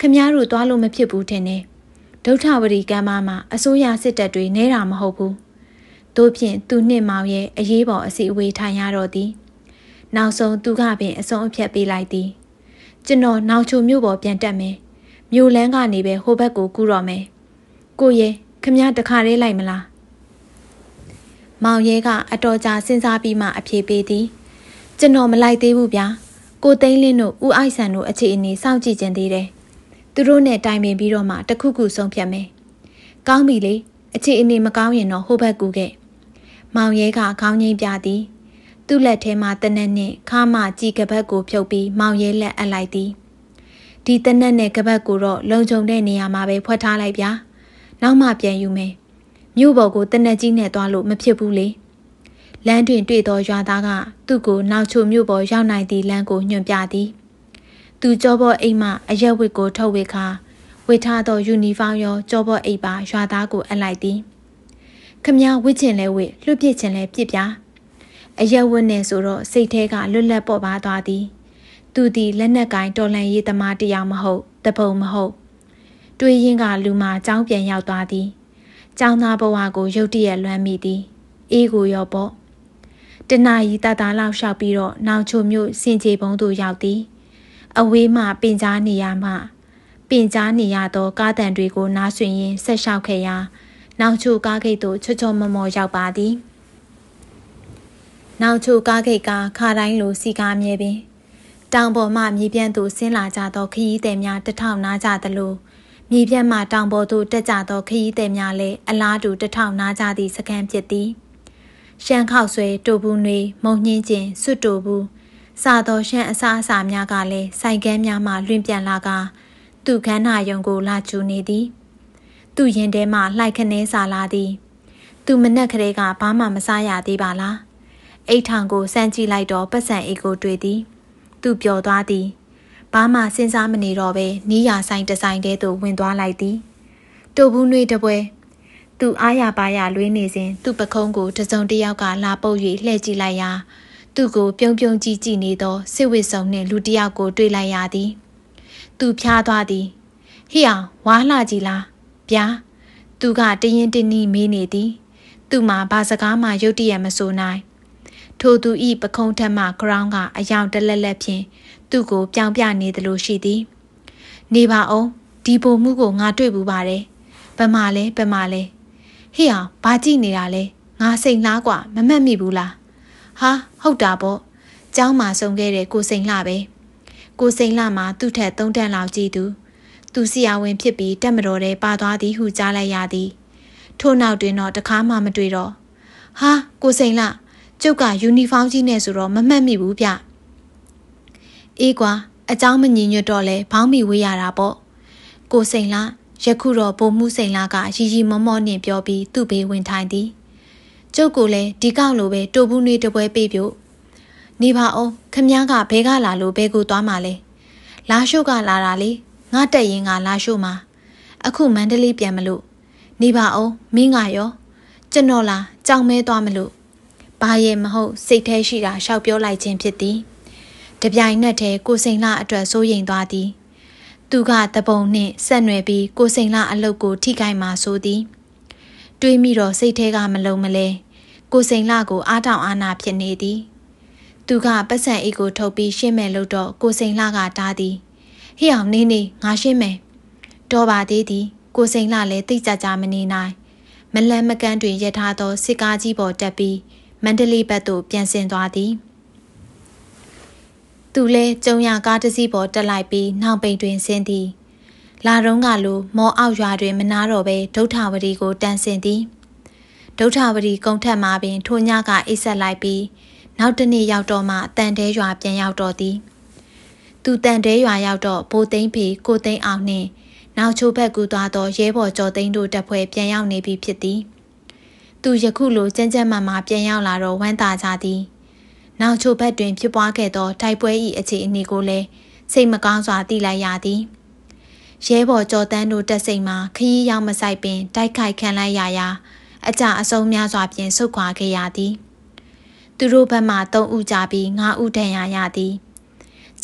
ခမည်းတော်သွားလို့မဖြစ်ဘူးထင်တယ်ဒုထဝတီကမ်းမမှာအစိုးရစစ်တပ်တွေနေတာမဟုတ်ဘူးတို့ဖြင့်သူနှင့်မောင်ရဲ့အရေးပေါ်အစီအဝေးထိုင်ရတော့သည် နောက်ဆုံးသူကပင်အဆုံးအဖြတ်ပေးလိုက်သည်ကျွန်တော်နောက်ချုံမြို့ပေါ်ပြန်တက်မယ်မြို့လန်းကနေပဲဟိုဘက်ကိုကူးတော့မယ်ကိုရဲခမရတခါလေးလိုက်မလားမောင်ရဲကအတော်ကြာစဉ်းစားပြီးမှအဖြေပေးသည် ကျွန်တော်မလိုက်သေးဘူးဗျာကိုသိန်းလင်းတို့ဦးအိုက်ဆန်တို့အခြေအနေစောင့်ကြည့်ကြင်သေးတယ်သူတို့နဲ့တိုင်ပင်ပြီးတော့မှတခုခုဆုံးဖြတ်မယ်ကောင်းပြီလေအခြေအနေမကောင်းရင်တော့ဟိုဘက်ကူခဲ့မောင်ရဲကခေါင်းငိမ့်ပြသည် သူ့လက်ထဲမှာတနက်နဲ့ခါမကြည်ကပတ်ကိုဖြုတ်ပြီး မောင်ရဲလက်အပ်လိုက်သည်ဒီတနက်နဲ့ကပတ်ကိုတော့လုံခြုံတဲ့နေရာမှာပဲဖွက်ထားလိုက်ဗျာ။နောက်မှပြန်ယူမယ်မြို့ပေါ်ကိုတနက်ကြီးနဲ့သွားလို့မဖြစ်ဘူးလေလမ်းတွင်တွေ့သောရွာသားကသူ့ကိုနောက်ချိုမြို့ပေါ်ရောက်နိုင်သည့်လမ်းကိုညွှန်ပြသည်သူကြောဘော့အိမ်မှအရက်ဝတ်ကိုထုတ်ဝေခါဝေထားသောယူနီဖောင်းရောကြောဘော့အိမ်ပါရွာသားကိုအပ်လိုက်သည်ခမည်းဝစ်ချင်လဲဝစ်လွတ်ပစ်ချင်လဲပြစ်ပြားအရက်ဝတ်နဲ့ဆိုတော့စိတ်ထဲကလွတ်လပ်ပေါ်ပါသွားသည်သူသည်လက်နက်ကင်တော်လန်ရေးသမားတယောက်မဟုတ်တပုံမဟုတ်တွေးရင်းကလူမာကြောင်းပြန်ရောက်သွားသည်ကြောင်းသားဘဝကိုရုတ်တရက်လွမ်းမိသည်အေးကိုရောပေါ့တနာရီတတလောက်လျှောက်ပြီးတော့နောင်ချိုမြို့စင်ကြေဘုံသို့ရောက်သည်အဝေးမှပင်ကြားနေရမှပင်ကြားနေရသောကားတံတွေကိုနားဆွင်ရင်းဆက်လျှောက်ခဲ့ရာနောင်ချိုကားဂိတ်သို့ချွတ်ချော်မမော်ရောက်ပါသည်နောင်ချိုကားဂိတ်ကခါတိုင်းလိုစီကားမြဲပင်တောင်ပေါ်မှမြေပြန့်သို့ဆင်းလာကြသောခရီးသည်များတထောင်နားကြသလိုမြေပြန့်မှတောင်ပေါ်သို့တက်ကြသောခရီးသည်များလည်းအလားတူတထောင်နာကြသည့်စကန်ဖြစ်သည်ရှမ်းခောက်ဆွဲတူဘူးနွေ မုံညင်းကျင်စွတ်တူဘူးစသောရှမ်းအစားအစာများကလည်းစိုက်ကန်းများမှလွင့်ပြန်လာက သူ့ခန်းနာယုံကိုလာကျူနေသည်သူ့ရင်ထဲမှလှိုက်ခနဲစာလာသည် သူမနဲ့ကလေးကဘာမှမစားရသေးပါလားအိတ်ထောင်ကိုစမ်းကြည့်လိုက်တော့ပတ်စံအေးကိုတွေ့သည် သူပျော်သွားသည်ဘာမှစဉ်းစားမနေတော့ဘဲနီးရဆိုင်တဆိုင်တဲသို့ဝင်သွားလိုက်သည်တူဘူးနှွေးတပွဲသူအားရပါရလွေးနေစဉ်သူ့ပခုံးကိုတစုံတစ်ယောက်ကလာပုတ်၍လှည့်ကြည့်လိုက်ရာ သူ့ကိုပြုံးပြုံးကြည့်ကြည့်နေသောစစ်ဝစ်စုံနှင့်လူတစ်ယောက်ကိုတွေ့လိုက်ရသည်သူဖျားသွားသည်ဟိအောင်ဝါလှကြည်လားဗျာသူကတရင်တနည်းမေးနေသည်သူမှာဘာစကားမှရုတ်တရက်မဆိုနိုင်ထိုသူဤပခုံးထက်မှ ground ကအယောင်တလက်လက်ဖြင့်သူ့ကိုပြောင်ပြနေသလိုရှိသည်။နေပါအောင်ဒီပုံမှုကိုငါတွေ့ဘူးပါတယ်။ဗမာလဲဗမာလဲဟေ့အောင်ဘာကြည့်နေတာလဲငါစိန်လားกว่าမမှတ်မိဘူးလား။ဟာဟုတ်တာပေါ့။ကျောင်းမှာဆုံခဲ့တဲ့ကိုစိန်လှပဲ။ကိုစိန်လှမှာသူ့ထက်သုံးတန်းလောက်ကြီးသူ။သူဆရာဝန်ဖြစ်ပြီးတက်မတော်တဲ့ပါသွားသည်ဟုကြားလိုက်ရသည်။ထို့နောက်တွင်တော့တခါမှမတွေ့တော့ဟာကိုစိန်လှကျုပ်ကယူနီဖောင်းကြီးနဲ့ဆိုတော့မမှတ်မိဘူးဗျ။အေးကွာအเจ้าမညီညွတ်တော့လဲဘောင်းမီဝေးရတာပေါ့ကိုစိန်လားယခုတော့ဗိုလ်မှုစိန်လားကရီရီမောမောနဲ့ပြောပြီးသူ့ဘေးဝင်ထိုင်သည်ကျုပ်ကလည်းဒီကောက်လိုပဲတိုဘူးနွေးတပွဲပေးပြို့နေပါအောင်ခမ ्या ကဘဲကလာလို့ဘဲကိုသွားမှာလဲလာရှုကလာတာလေငါတက်ရင်ကလာရှုမှာအခုမန္တလေးပြန်မလို့နေပါအောင်မင်းကရော ကျွန်တော်လာကြောင်မဲသွားမလို့ဘာရဲ့မဟုတ်စိတ်แท้ရှိတာရှောက်ပြောလိုက်ခြင်းဖြစ်သည်တပြိုင်နက်တည်းကိုစိန်လအတွက်စိုးရိမ်သွားသည် သူကတပုံနှင့်ဆက်နွယ်ပြီးကိုစိန်လအလုတ်ကိုထိခိုက်မှဆိုသည်တွေးမိတော့စိတ်ထဲကမလုံမလဲကိုစိန်လကိုအားတောင်အားနာဖြစ်နေသည်သူကပတ်စံအိတ်ကိုထုတ်ပြီးရှင်းမယ်လို့တော့ကိုစိန်လကတားသည်ဟိအောင်နေနေငါရှင်းမယ်တော်ပါသေးသည် ကိုစိန်လလည်းသိကြကြမနေနိုင် မလန်မကန်းတွင်ရထားသောစစ်ကားကြီးပေါ်တက်ပြီးမန္တလေးဘက်သို့ပြန်ဆင်းသွားသည်။သူလဲကြုံရကားတစ်စီးပေါ်တက်လိုက်ပြီးနောက်ပိန်တွင်ဆင်းသည်လာတုံးကလိုမော်အောက်ရွာတွင် မနာတော့ဘဲဒုထဝရီကိုတန်ဆင်သည်ဒုထဝရီကုံထက်မှပင်ထိုညကအိပ်ဆက်လိုက်ပြီးနောက်တနေ့ရောက်တော့မှတန်တဲရွာပြန်ရောက်တော့သည်သူတန်တဲရွာရောက်တော့ဘိုသိမ့်ဖေကိုသိမ့်အောင်နှင့်နောက်ချိုဘက်ကူသွားသောရဲဘော်ကျော်သိန်းတို့တပ်ဖွဲ့ပြန်ရောက်နေပြီဖြစ်သည်သူယခုလိုကြမ်းကြမ်းမှမှပြန်ရောက်လာတော့ဝမ်းသာကြသည်နောင်ချိုဘက်တွင်ဖြစ်ပွားခဲ့သောတိုက်ပွဲ၏အခြေအနေကိုလည်းစိတ်မကောင်းစွာသိလိုက်ရသည်ရဲဘော်ကြော်တန်းတို့တက်စိတ်မှာခရီးရောက်မဆိုင်ပင်တိုက်ခိုက်ခံလိုက်ရရာ အကြအဆုံးများစွာဖြင့်ဆုတ်ခွာခဲ့ရသည်သူတို့ဘက်မှ3ဦးကြပြီး5ဦးဒဏ်ရာရသည်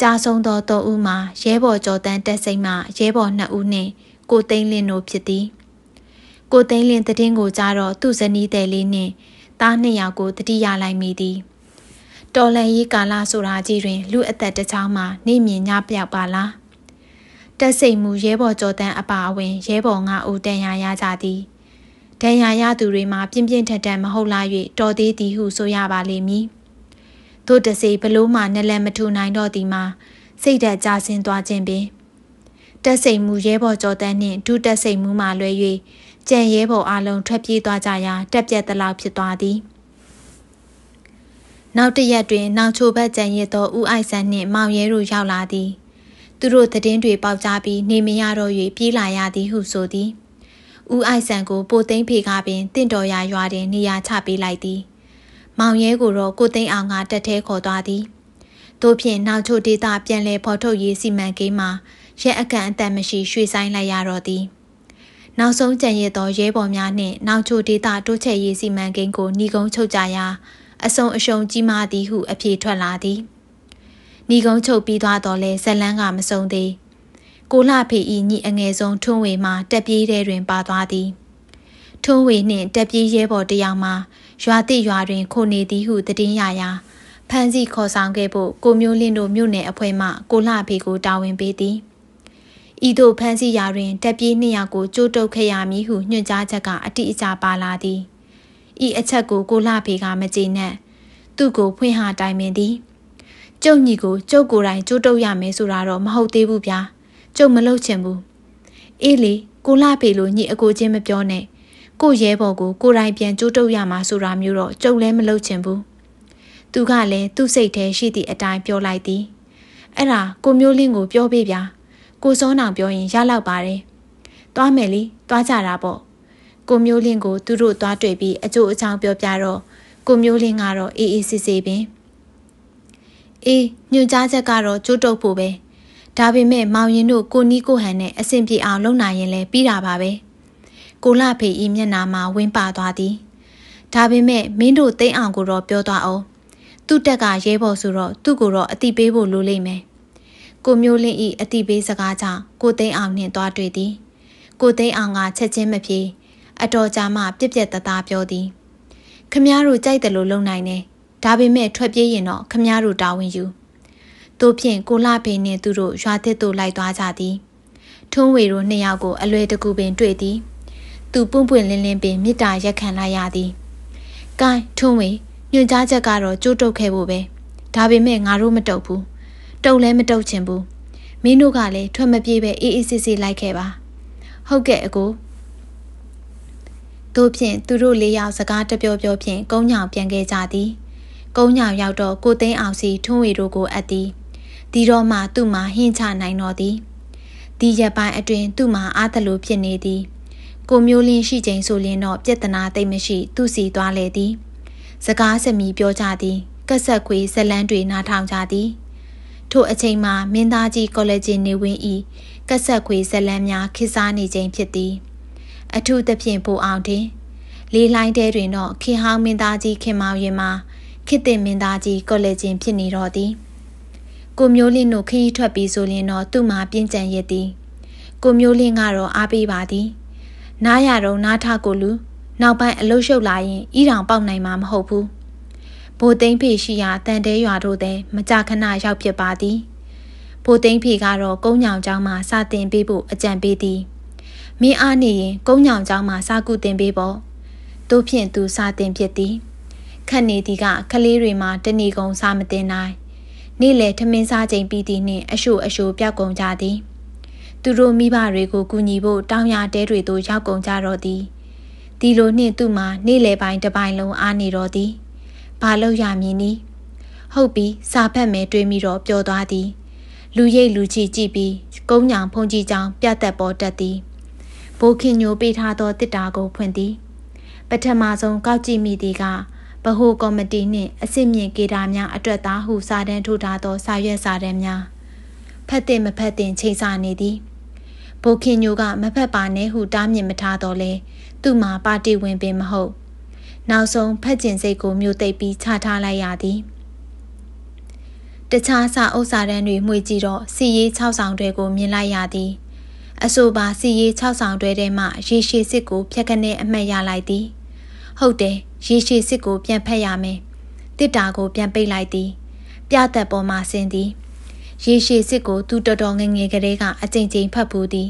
ကြာဆုံးသော3ဦးမှာရဲဘော်ကြော်တန်းတက်စိတ်မှရဲဘော်2ဦးနှင့် ကိုသိန်းလင်းတို့ဖြစ်သည် ကိုသိန်းလင်းတည်င်းကိုကြတော့သူ့ဇနီးတယ်လေးနှင့်သားနှစ်ယောက်ကိုတတိယလိုက်မိသည်။တော်လန်ရေးကာလဆိုတာကြီးတွင် လူအသက်တစ်ချောင်းမှာနေမြင်ညပြောက်ပါလားတက်စိတ်မူရဲဘော်ကြော်တန်းအပါအဝင်ရဲဘော်၅ဦးတန်ရာရကြသည်တန်ရာရသူတွေမှာပြင်းပြင်းထန်ထန်မဟုတ်လား၍တော်သေးသည်ဟုဆိုရပါလိမ့်မည်တို့တစေဘလို့မှနလန်မထူနိုင်တော့သည်မှာစိတ်ဓာတ်ကျဆင်းသွားခြင်းပင်တက်စိတ်မူရဲဘော်ကြော်တန်းနှင့်ဒုတက်စိတ်မူမှလွဲ၍ကြံရဲဘော်အလုံးထွက်ပြေးသွားကြရာတက်ပြက်သလောက်ဖြစ်သွားသည်။နောက်တရက်တွင်နောင်ချိုဘက်ကြံရစ်သောဦးအိုက်ဆန်နှင့်မောင်ရဲတို့ရောက်လာသည်သူတို့သတင်းတွေပေါက်ကြားပြီးနေမရတော့၍ပြေးလာရသည်ဟုဆိုသည်ဦးအိုက်ဆန်ကိုပိုသိမ့်ဖေကပင်တင့်တော်ရာရွာတွင်နေရာချပေးလိုက်သည် မောင်ရဲကိုတော့ကိုသိမ့်အောင်ကတက်သေးခေါ်သွားသည်တို့ဖြင့်နောက်ချိုဒေတာပြန်လည်ဖော်ထုတ်ရေးစီမံကိန်းမှာရဲအကန့်အသတ်မရှိရွှေ့ဆိုင်လိုက်ရတော့သည် နောက်ဆုံးကြံရစ်သောရဲဘော်များနှင့်နောက်ချိုဒေတာတိုးချဲ့ရေးစီမံကိန်းကိုနှီးကုန်းချုပ်ကြရာအဆုံအရှုံကြီးမားသည်ဟုအပြေထွက်လာသည်။ဤကုန်းချုပ်ပြီးသွားတော့လဲဇလန်းကမဆုံးသေး။ကိုလှဖေဤညီအငယ်ဆုံးထွန်းဝေမှတက်ပြေးတဲ့တွင်ပါသွားသည်။ထွန်းဝေနှင့်တက်ပြေးရဲဘော်တယောက်မှရွာတိရွာတွင်ခိုနေသည်ဟုတည်င်းရရာဖန်စီခေါ်ဆောင်ခဲ့ဖို့ကိုမျိုးလင်းတို့မြို့နယ်အဖွဲ့မှကိုလှဖေကိုတာဝန်ပေးသည်။ဤသို့ဖန်စီရာတွင်တက်ပြေးနှစ်ယောက်ကိုကြိုးတုပ်ခဲ့ရမည်ဟုညွှန်ကြားချက်ကအတိအကျပါလာသည်။ဤအချက်ကိုကိုလှဖေကမကျေနပ်သူ့ကိုဖွင့်ဟတိုင်ပင်သည်ကျုပ်ညီကိုကျုပ်ကိုယ်တိုင်ကြိုးတုပ်ရမယ်ဆိုတာတော့မဟုတ်သေးဘူးဗျာကျုပ်မလုပ်ချင်ဘူးအေးလေကိုလှဖေလိုညီအကိုချင်းမပြောနဲ့ကိုရဲဘော်ကိုကိုယ်တိုင်ပြန်ကြိုးတုပ်ရမှာဆိုတာမျိုးတော့ကျုပ်လည်းမလုပ်ချင်ဘူးသူကလည်းသူ့စိတ်ထဲရှိသည့်အတိုင်းပြောလိုက်သည်အဲ့ဒါကိုမျိုးလင်းကို ပြောပေးဗျာကိုစောနောင်ပြောရင်ရလောက်ပါတယ်သွားမယ်လीသွားကြတာပေါ့ကိုမျိုးလင်းကိုသူတို့သွားတွေ့ပြီးအကျိုးအချောင်းပြောပြတော့ကိုမျိုးလင်းကတော့အေးအေးဆေးဆေးပင်အေးညွှန်ကြားချက်ကတော့ကျိုးတုပ်ဖို့ပဲဒါပေမဲ့မောင်ရင်တို့ကိုနီးကိုဟန်နဲ့အဆင်ပြေအောင်လုပ်နိုင်ရင်လည်းပြီးတာပါပဲကိုလဖေဤမျက်နာမှာ ဝင်းပါသွားသည်ဒါပေမဲ့မင်းတို့သိမ့်အောင်ကိုတော့ပြောသွားအောင်သူ့တက်ကရဲဘော်ဆိုတော့သူ့ကိုတော့အတိပေးဖို့လိုလိမ့်မယ်ကိုမျိုးလင်းဤအတိပေးစကားကြောင့်ကိုသိမ့်အောင်နှင်သွားတွေ့သည် ကိုသိန်းအောင်ကချက်ချင်းမဖြေအတော်ကြာမှပြက်ပြက်သားသားပြောသည်ခမည်းတော်ကြိုက်တယ်လို့လုံနိုင်တယ်ဒါပေမဲ့ထွက်ပြေးရင်တော့ခမည်းတော်တာဝန်ယူတို့ဖြင့်ကိုလာဖေနှင့်သူတို့ရွာသစ်သို့လိုက်သွားကြသည်ထုံးဝေတို့နှစ်ယောက်ကို အလွယ်တကူပင်တွေ့သည် သူပွန့်ပွန့်လင်းလင်းပင်မေတ္တာရက်ခံလိုက်ရသည်။ကိုင်းထုံးဝေညွှန်ကြားချက်ကတော့ကြိုးတုပ်ခဲ့ဖို့ပဲ။ဒါပေမဲ့ငါတို့မတုပ်ဘူး။တုပ်လည်းမတုပ်ချင်ဘူး။မင်းတို့ကလည်းထွက်မပြေးပဲအေးအေးဆေးဆေးလိုက်ခဲ့ပါ။ဟုတ်ကဲ့အကို။တို့ဖြင့်သူတို့လေးယောက်စကားတပြောပြောဖြင့်ကုန်းညောင်ပြန်ခဲ့ကြသည်ကုန်းညောင်ရောက်တော့ကိုသိန်းအောင်စီထွန်းဝေတို့ကိုအပ်သည်ဒီတော့မှသူ့မှာဟင်းချနိုင်တော့သည်ဒီရက်ပိုင်းအတွင်းသူ့မှာအားသလိုဖြစ်နေသည် ကိုမျိုးလင်းရှိချိန်ဆိုရင်တော့ပြဿနာသိမ့်မရှိ သူ့စီသွားလေသည် စကားစမီပြောကြသည်ကက်ဆက်ခွေဇလန်းတွေ နားထောင်ကြသည်ထို့အချိန်မှာမင်းသားကြီးကော်လဂျင်နေဝင်းဤကက်ဆက်ခွေဇလန်းများခစ်စားနေခြင်းဖြစ်သည်အထူးသဖြင့်ပိုအောင်တင်လေးလှိုင်းတဲတွင်တော့ခင်ဟောင်းမင်းသားကြီးခင်မောင်ရင်မှာခစ်တင်မင်းသားကြီးကော်လေဂျင်ဖြစ်နေတော့သည်ကိုမျိုးလင်းတို့ခရီးထွက်ပြီးဆိုရင်တော့သူ့မှာပြင်းကြံရစ်သည်ကိုမျိုးလင်းကတော့အားပေးပါသည် နားရတော့နားထကိုလူ နောက်ပိုင်းအလုရှုပ်လာရင်ဤတောင်ပေါက်နိုင်မှာမဟုတ်ဘူးဘိုသိမ့်ဖေရှိရာတန်တဲရွာတို့သည်မကြခဏရောက်ဖြစ်ပါသည်ဘိုသိမ့်ဖေကတော့ကုန်းညောင်ကျောင်းမှာစတင်ပေးဖို့အကြံပေးသည်မင်းအားနေရင်ကုန်းညောင်เจ้าမှာစာကုတင်ပေးပေါ့။တို့ဖြင့်သူစာတင်ဖြစ်သည်။ခက်နေသည်ကကလေးတွေမှာတဏီကုံစာမတင်နိုင်။နေ့လယ်ထမင်းစားချိန်ပြီးသည်နှင့်အရှို့အရှို့ပြောက်ကုန်ကြသည်။သူတို့မိဘတွေကိုကူညီဖို့တောင်ရတဲတွေသို့ရောက်ကုန်ကြတော့သည်။ဒီလိုနှင့်သူ့မှာနေ့လယ်ပိုင်းတစ်ပိုင်းလုံးအားနေတော့သည်။ဘာလို့ရမည်နည်းဟုတ်ပြီစာဖတ်မယ်တွေးမိတော့ပြောသွားသည် လူရိပ်လူကြီးကြည့်ပြီးကုန်းညောင်ဖုန်ကြီးချောင်းပြတ်သက်ပေါ်တက်သည်ဘိုးခင်ညိုပေးထားသောတစ်တာကိုဖွင့်သည်ပထမဆုံးကောက်ကြည့်မိသည်ကဗဟိုကော်မတီနှင့်အစ်စ်မြင့်ကေတာများအတွက်သားဟုစာတန်းထိုးထားသောစာရွက်စာတန်းများဖတ်တင်မဖတ်တင်ချိန်ဆနေသည်ဘိုခင်ညိုက မဖက်ပါနဲ့ဟုတားမြစ်မထားတော့လဲသူ့မှာပါတီဝင်ပင်မဟုတ် နောက်ဆုံးဖက်ကျင်စိတ်ကိုမြို့သိပ်ပြီးခြားထားလိုက်ရသည်တခြားစာအုပ်စာတန်းတွေမှွေကြည့်တော့စီရေး6ဆောင်တွေကို မြင်လိုက်ရသည်အဆိုပါစီရေး6ဆောင်တွဲထဲမှရေရှည်စစ်ကိုဖျက်ခနဲ့အမှတ်ရလိုက်သည် ဟုတ်တယ်ရေရှည်စစ်ကို ပြန်ဖက်ရမယ်တစ်တာကိုပြန်ပိတ်လိုက်သည် ပြသက်ပေါ်မှာဆင်းသည် ရေရှည်စစ်ကိုသူတော်တော်ငငယ်ကလေးကအကြိမ်ကြိမ်ဖတ်ဘူးသည်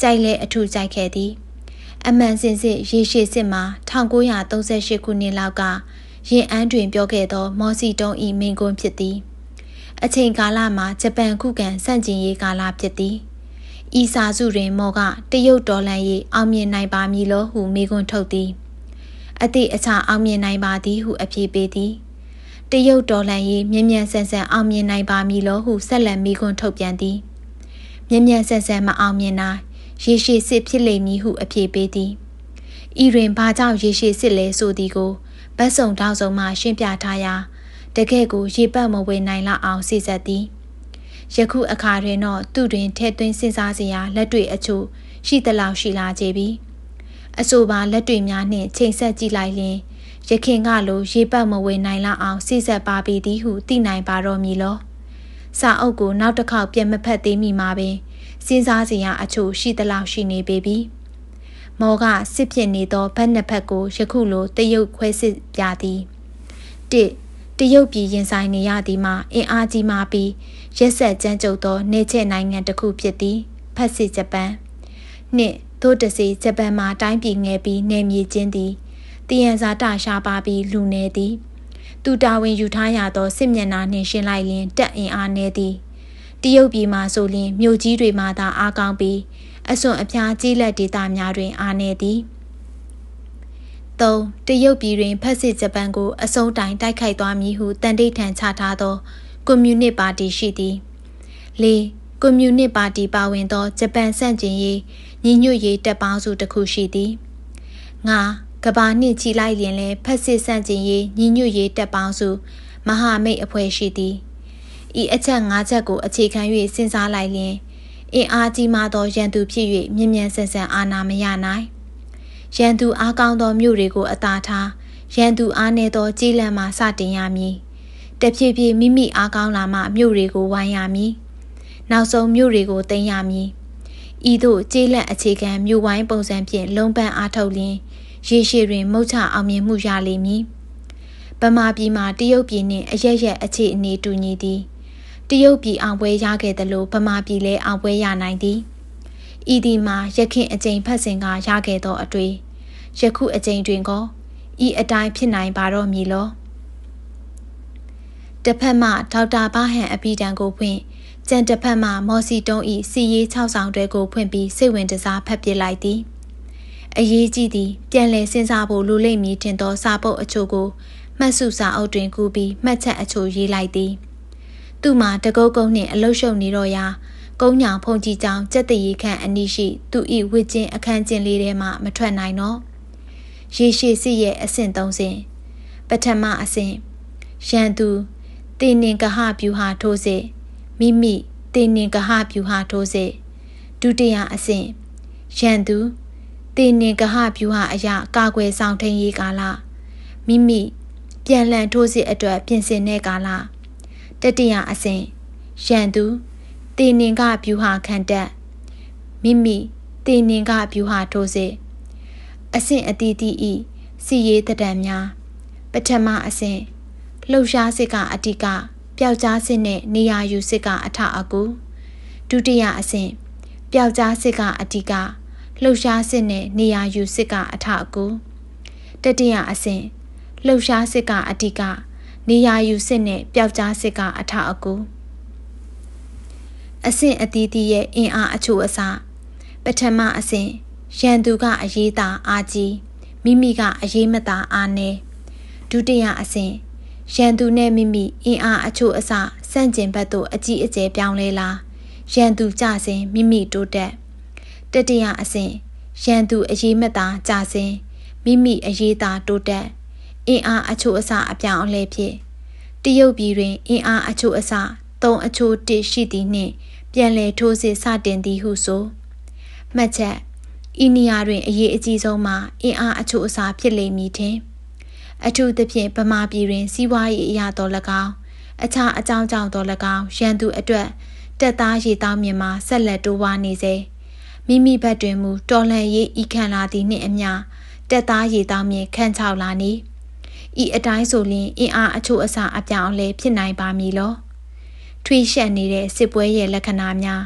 ကြိုက်လဲအထူးကြိုက်ခဲ့သည်အမှန်စင်စစ် ရေရှည်စစ်မှာ1938ခုနှစ်လောက်ကရင်အန်းတွင်ပြောခဲ့သောမော်စီတုံးဤမင်းကွန်းဖြစ်သည်အချိန်ကာလမှာဂျပန်ခုခံစန့်ကျင်ရေးကာလဖြစ်သည်ဤစာစုတွင်မော်ကတရုတ်တော်လန်ရေးအောင်မြင်နိုင်ပါမည်လို့ဟုမေးခွန်းထုတ်သည်အတိအချအောင်မြင်နိုင်ပါသည်ဟုအဖြေပေးသည်တရုတ်တော်လန်ရေးမြ мян ဆန်ဆန်အောင်မြင်နိုင်ပါမည်လို့ဟုဆက်လက်မေးခွန်းထုတ်ပြန်သည်မြ мян ဆန်ဆန်မအောင်မြင်နိုင်ရေရှည်စစ်ဖြစ်လိမ့်မည်ဟုအဖြေပေးသည်ဤတွင်ဘာကြောင့်ရေရှည်စစ်လဲဆိုသည်ကိုဗတ်စုံတောက်စုံမှရှင်းပြထားရာတကယ့်ကိုရေပတ်မဝင်နိုင်လောက်အောင်စီစက်သည်ယခုအခါတွင်တော့သူတွင်ထဲ့သွင်းစဉ်းစားစရာလက်တွေ့အချို့ရှိသလောက်ရှိလာကြပြီအဆိုပါလက်တွေ့များနှင့်ချိန်ဆက်ကြည့်လိုက်ရင်ရခင်ကလိုရေပတ်မဝင်နိုင်လောက်အောင်စိဆက်ပါပြီသည်ဟုသိနိုင်ပါတော့မည်လောစာအုပ်ကိုနောက်တစ်ခေါက်ပြန်မဖတ်သေးမိမှာပင်စဉ်းစားစရာအချို့ရှိသလောက်ရှိနေပေပြီ မော်ကစစ်ဖြစ်နေသောဘက်နှစ်ဖက်ကိုယခုလိုတရုတ်ခွဲစစ်ပြသည်၁တရုတ်ပြည်ရင်ဆိုင်နေရသည်မှာအင်အားကြီးမာပြီးရက်ဆက်ကြမ်းကြုတ်သောနေချက်နိုင်ငံတစ်ခုဖြစ်သည်ဖက်စစ်ဂျပန်နှစ်သို့တစီဂျပန်မှာတိုင်းပြည်ငယ်ပြီးနေမြေချင်းသည်တည်ရန်စာတရှာပါပြီးလူနေသည်သူတာဝန်ယူထားရသောစစ်မျက်နှာနှင့်ရှင်းလိုက်လျင်တက်အင်အားနေသည်တရုတ်ပြည်မှာဆိုလျင်မြို့ကြီးတွေမှာသာအားကောင်းပြီးအစွန်အပြားကြီးလက်ဒေသများတွင်အားနေသည်၃တရုတ်ပြည်တွင်ဖက်စစ်ဂျပန်ကိုအစုံတိုင်တိုက်ခိုက်သွားမည်ဟုတန်တိတ်ထန်ချထားသောကွန်မြူနစ်ပါတီရှိသည်၄ကွန်မြူနစ်ပါတီပါဝင်သောဂျပန်ဆန့်ကျင်ရေးညီညွတ်ရေးတပ်ပေါင်းစုတစ်ခုရှိသည်၅ကဘာနှင့်ချီလိုက်လျင်လည်းဖက်စစ်ဆန့်ကျင်ရေးညီညွတ်ရေးတပ်ပေါင်းစုမဟာမိတ်အဖွဲ့ရှိသည်ဤအချက်၅ချက်ကိုအခြေခံ၍စဉ်းစားလိုက်လျင်အင်အားကြီးမားသောရန်သူဖြစ်၍မြ мян ဆန်ဆန်အာဏာမရနိုင်ရန်သူအားကောင်းသောမြို့တွေကိုအသာထားရန်သူအားနည်းသောကြီးလံမှစတင်ရမည်တဖြည်းဖြည်းမိမိအားကောင်းလာမှမြို့တွေကိုဝိုင်းရမည်နောက်ဆုံးမြို့တွေကိုသိမ်းရမည်ဤသို့ကြေးလက်အခြေခံမြို့ဝိုင်းပုံစံဖြင့်လုံပန်းအားထုတ်လျင်ရေရှည်တွင်မုတ်ချအောင်မြင်မှုရလိမ့်မည်ဗမာပြည်မှာတရုတ်ပြည်နှင့်အရရက်အခြေအနေ တူညီသည်တရုတ်ပြည်အောင်ပွဲရခဲ့သလိုဗမာပြည်လည်းအောင်ပွဲရနိုင်သည်ဤဒီမှာရခင်အကြိမ်ဖတ်စဉ်ကရခဲ့သောအတွေ့ယခုအကြိမ်တွင်ကောဤအတိုင်းဖြစ်နိုင်ပါတော့မည်လော။တစ်ဖက်မှဒေါက်တာဘာဟန်အပိတံကိုဖွင့်ကျန်တစ်ဖက်မှမော်စီတုံးဤစီရေး6ဆောင်တွဲကိုဖွင့်ပြီးစိတ်ဝင်တစားဖတ်ပြလိုက်သည်အရေးကြီးသည်ပြန်လည်စဉ်းစားဖို့လိုလိမ့်မည်ထင်သောစာပုတ်အချို့ကိုမှတ်စုစာအုပ်တွင်ကူးပြီးမှတ်ချက်အချို့ရေးလိုက်သည်သူမှာတကုတ်ကုတ်နှင့်အလုရှုပ်နေတော့ရာ ကုန်းညာဖုန်ကြီးကြောင်ကြက်တရီခန့်အနီးရှိ သူ၏ဝစ်ကျင်းအခန်းကျင်းလေးထဲမှမထွက်နိုင်တော့ရေရှည်စစ်ရဲ့အဆင့်၃ဆင့်ပထမအဆင့်ရန်သူတင်နင်ကဟပြူဟာထိုးစစ်မိမိတင်နင်ကဟပြူဟာထိုးစစ်ဒုတိယအဆင့်ရန်သူတင်နင်ကဟပြူဟာအရာကာကွယ်ဆောင်ထိန်ရေးကာလမိမိပြန်လည်ထိုးစစ်အတွက်ပြင်ဆင်တဲ့ကာလတတိယအဆင့်ရန်သူတင်နင်ကပြူဟာခံတက်မိမိတင်နင်ကပြူဟာထိုးစစ်အဆင့်အသီးသီးဤစီရေးတံတန်များပထမအဆင့်လှုပ်ရှားစစ်ကအဓိကပျောက်ကြားစစ်နဲ့နေရာယူစစ်ကအထအကူဒုတိယအဆင့်ပျောက်ကြားစစ်ကအဓိကလှုပ်ရှားစစ်နဲ့နေရာယူစစ်ကအထအကူတတိယအဆင့်လှုပ်ရှားစစ်ကအဓိက နေရာယူစစ်နဲ့ပျောက်ကြားစစ်ကအထအကူအဆင့်အသီးသီးရဲ့အင်အားအချို့အစားပထမအဆင့်ရန်သူကအရေးသာအာကြီးမိမိကအရေးမသာအာနည်းဒုတိယအဆင့်ရန်သူနဲ့မိမိအင်အားအချို့အဆစန့်ကျင်ဘက်သို့အကြီးအကျယ်ပြောင်းလဲလာရန်သူကြဆင်းမိမိတိုးတက်တတိယအဆင့်ရန်သူအရေးမသားကြဆင်းမိမိအရေးသားတိုးတက်အင်အားအချို့အဆအပြောင်းအလဲဖြစ်တရုတ်ပြည်တွင်အင်အားအချို့အဆသုံးအချို့တစ်ရှိသည်နှင့်ပြန်လည်ထိုးစစ်စတင်သည်ဟုဆိုမှတ်ချက်ဤနေရာတွင်အရေးအကြီးဆုံးမှာအင်အားအချို့အဆဖြစ်လိမ့်မည်ထင်။အထူးသဖြင့်ဗမာပြည်တွင် စီးပွားရေးအရာတော်၎င်းအခြားအကြောင်းကြောင့်တော်၎င်းရန်သူအတွက်တက်သားရေတောင်းမြင်မှာဆက်လက်တိုးဝါနေစေမိမိဘက်တွင်မူတော်လှန်ရေးဤခံလာသည်နှင့်အမျှတက်သားရေတောင်းမြင်ခန့်ချောက်လာနေဤအတိုင်းဆိုရင်အင်အားအချို့အဆအပြောင်းအလဲဖြစ်နိုင်ပါမည်လောထွေးရှက်နေတဲ့စစ်ပွဲရဲ့လက္ခဏာများ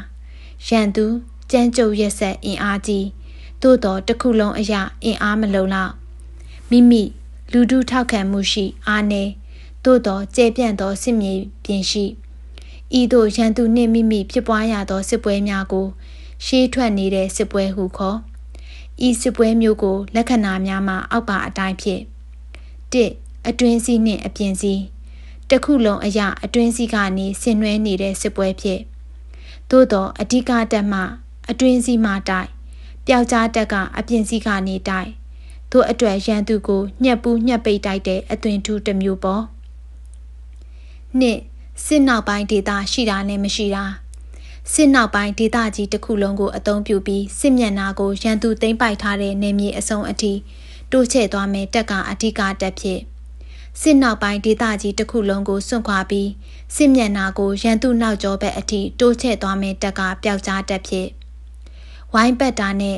ရန်သူကြမ်းကြုတ်ရက်ဆက်အင်အားကြီးသို့တော်တစ်ခုလုံးအရာအင်အားမလုံလောက်မိမိလူထုထောက်ခံမှုရှိအားနည်းသို့သောကျေပြန့်သောစစ်မြေပြင်ရှိဤသို့ရန်သူနှင့်မိမိဖြစ်ပွားရသောစစ်ပွဲများကို ရှေးထွက်နေတဲ့စစ်ပွဲဟုခေါ်ဤစစ်ပွဲမျိုးကိုလက္ခဏာများမှအောက်ပါအတိုင်းဖြစ်1အတွင်းစီးနှင့်အပြင်စီးတစ်ခုလုံးအရာအတွင်းစီးကနေဆင်နွှဲနေတဲ့စစ်ပွဲဖြစ်သို့သောအဓိကတက်မှ အတွင်းစီးမှတိုက်ပျောက်ကြားတက်ကအပြင်စီးကနေတိုက်တို့အတွက်ရန်သူကိုညှက်ပူးညှက်ပိတ်တိုက်တဲ့အသွင်ထူးတစ်မျိုးပေါ့နှစ်စစ်နောက်ပိုင်းဒေသရှိတာနဲ့မရှိတာစစ်နောက်ပိုင်းဒေသကြီးတစ်ခုလုံးကိုအသုံးပြုပြီးစစ်မျက်နှာကိုရန်သူသိမ်းပိုက်ထားတဲ့နေမြေအစုံအထိတိုးချဲ့သွားမယ်တက်ကအဓိကတက်ဖြစ်စစ်နောက်ပိုင်းဒေသကြီးတစ်ခုလုံးကိုစွန့်ခွာပြီးစစ်မျက်နှာကိုရန်သူနောက်ကျောဘက်အထိတိုးချဲ့သွားမယ်တက်ကပျောက်ကြားတက်ဖြစ်ဝိုင်းပတ်တာနဲ့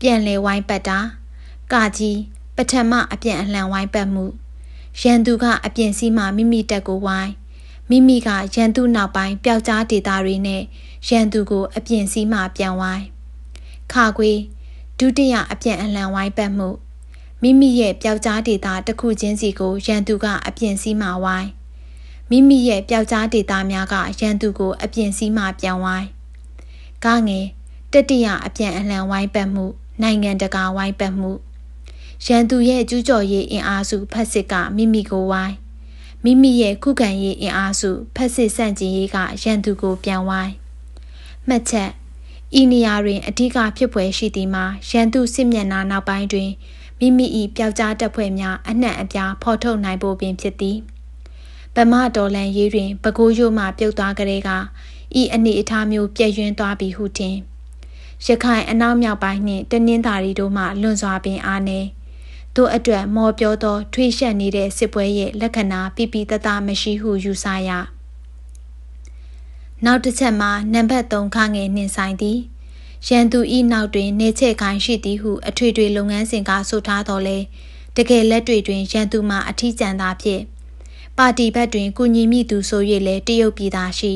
ပြန်လဲဝိုင်းပတ်တာကကြီးပထမအပြန်အလှန်ဝိုင်းပတ်မှုရန်သူက အပြင်စီးမှမိမိတက်ကိုဝိုင်းမိမိက ရန်သူနောက်ပိုင်းပျောက်ကြားဒေတာတွေနဲ့ရန်သူကိုအပြင်စီးမှပြန်ဝိုင်းခါခွေဒုတိယအပြန်အလှန်ဝိုင်းပတ်မှုမိမိရဲ့ပျောက်ကြားဒေတာတစ်ခုချင်းစီကိုရန်သူကအပြင်စီးမှဝိုင်းမိမိရဲ့ပျောက်ကြားဒေတာများက ရန်သူကို အပြင်စီးမှပြန်ဝိုင်းကငယ်တတိယအပြန်အလှန်ဝိုင်းပတ်မှုနိုင်ငံတကာဝိုင်းပတ်မှုရန်သူရဲ့ကျူးကျော်ရေးအင်အားစုဖက်စစ်ကမိမိကိုဝိုင်းမိမိရဲ့ခုခံရေးအင်အားစုဖက်စစ်ဆန့်ကျင်ရေးကရန်သူကိုပြန်ဝိုင်းမှတ်ချက်ဤနေရာတွင်အ धिक ဖြစ်ပွဲရှိသည်မှာရန်သူစစ်မျက်နှာနောက်ပိုင်းတွင်မိမိ၏ပျောက်ကြားတပ်ဖွဲ့များအနှံ့အပြားဖော်ထုတ်နိုင်ဖို့ပင်ဖြစ်သည်ဗမာတော်လန်ရေးတွင်ပဲခူးရိုးမှပြုတ်သွားကလေးကဤအနေအထားမျိုးပြည့်ရွံ့သွားပြီဟုထင်ရခိုင်အနောက်မြောက်ပိုင်းနှင့်တနင်္သာရီတို့မှလွန်စွာပင်အားနည်းသူ့အတွက်မော်ပြောသောထွေရှက်နေတဲ့စစ်ပွဲရဲ့လက္ခဏာပြပြတသားမရှိဟုယူဆရနောက်တစ်ချက်မှာနံပါတ်3ခငယ်နှင်ဆိုင်သည်ရန်သူဤနောက်တွင် နေချက်ခိုင်းရှိသည်ဟုအထွေထွေလုပ်ငန်းစဉ်ကဆိုထားတော်လဲတကယ်လက်တွေ့တွင်ရန်သူမှာအထီးကျန်သာဖြင့်ပါတီဘက်တွင်ကုညီမိသူဆို၍လဲတရုတ်ပြည်သားရှိ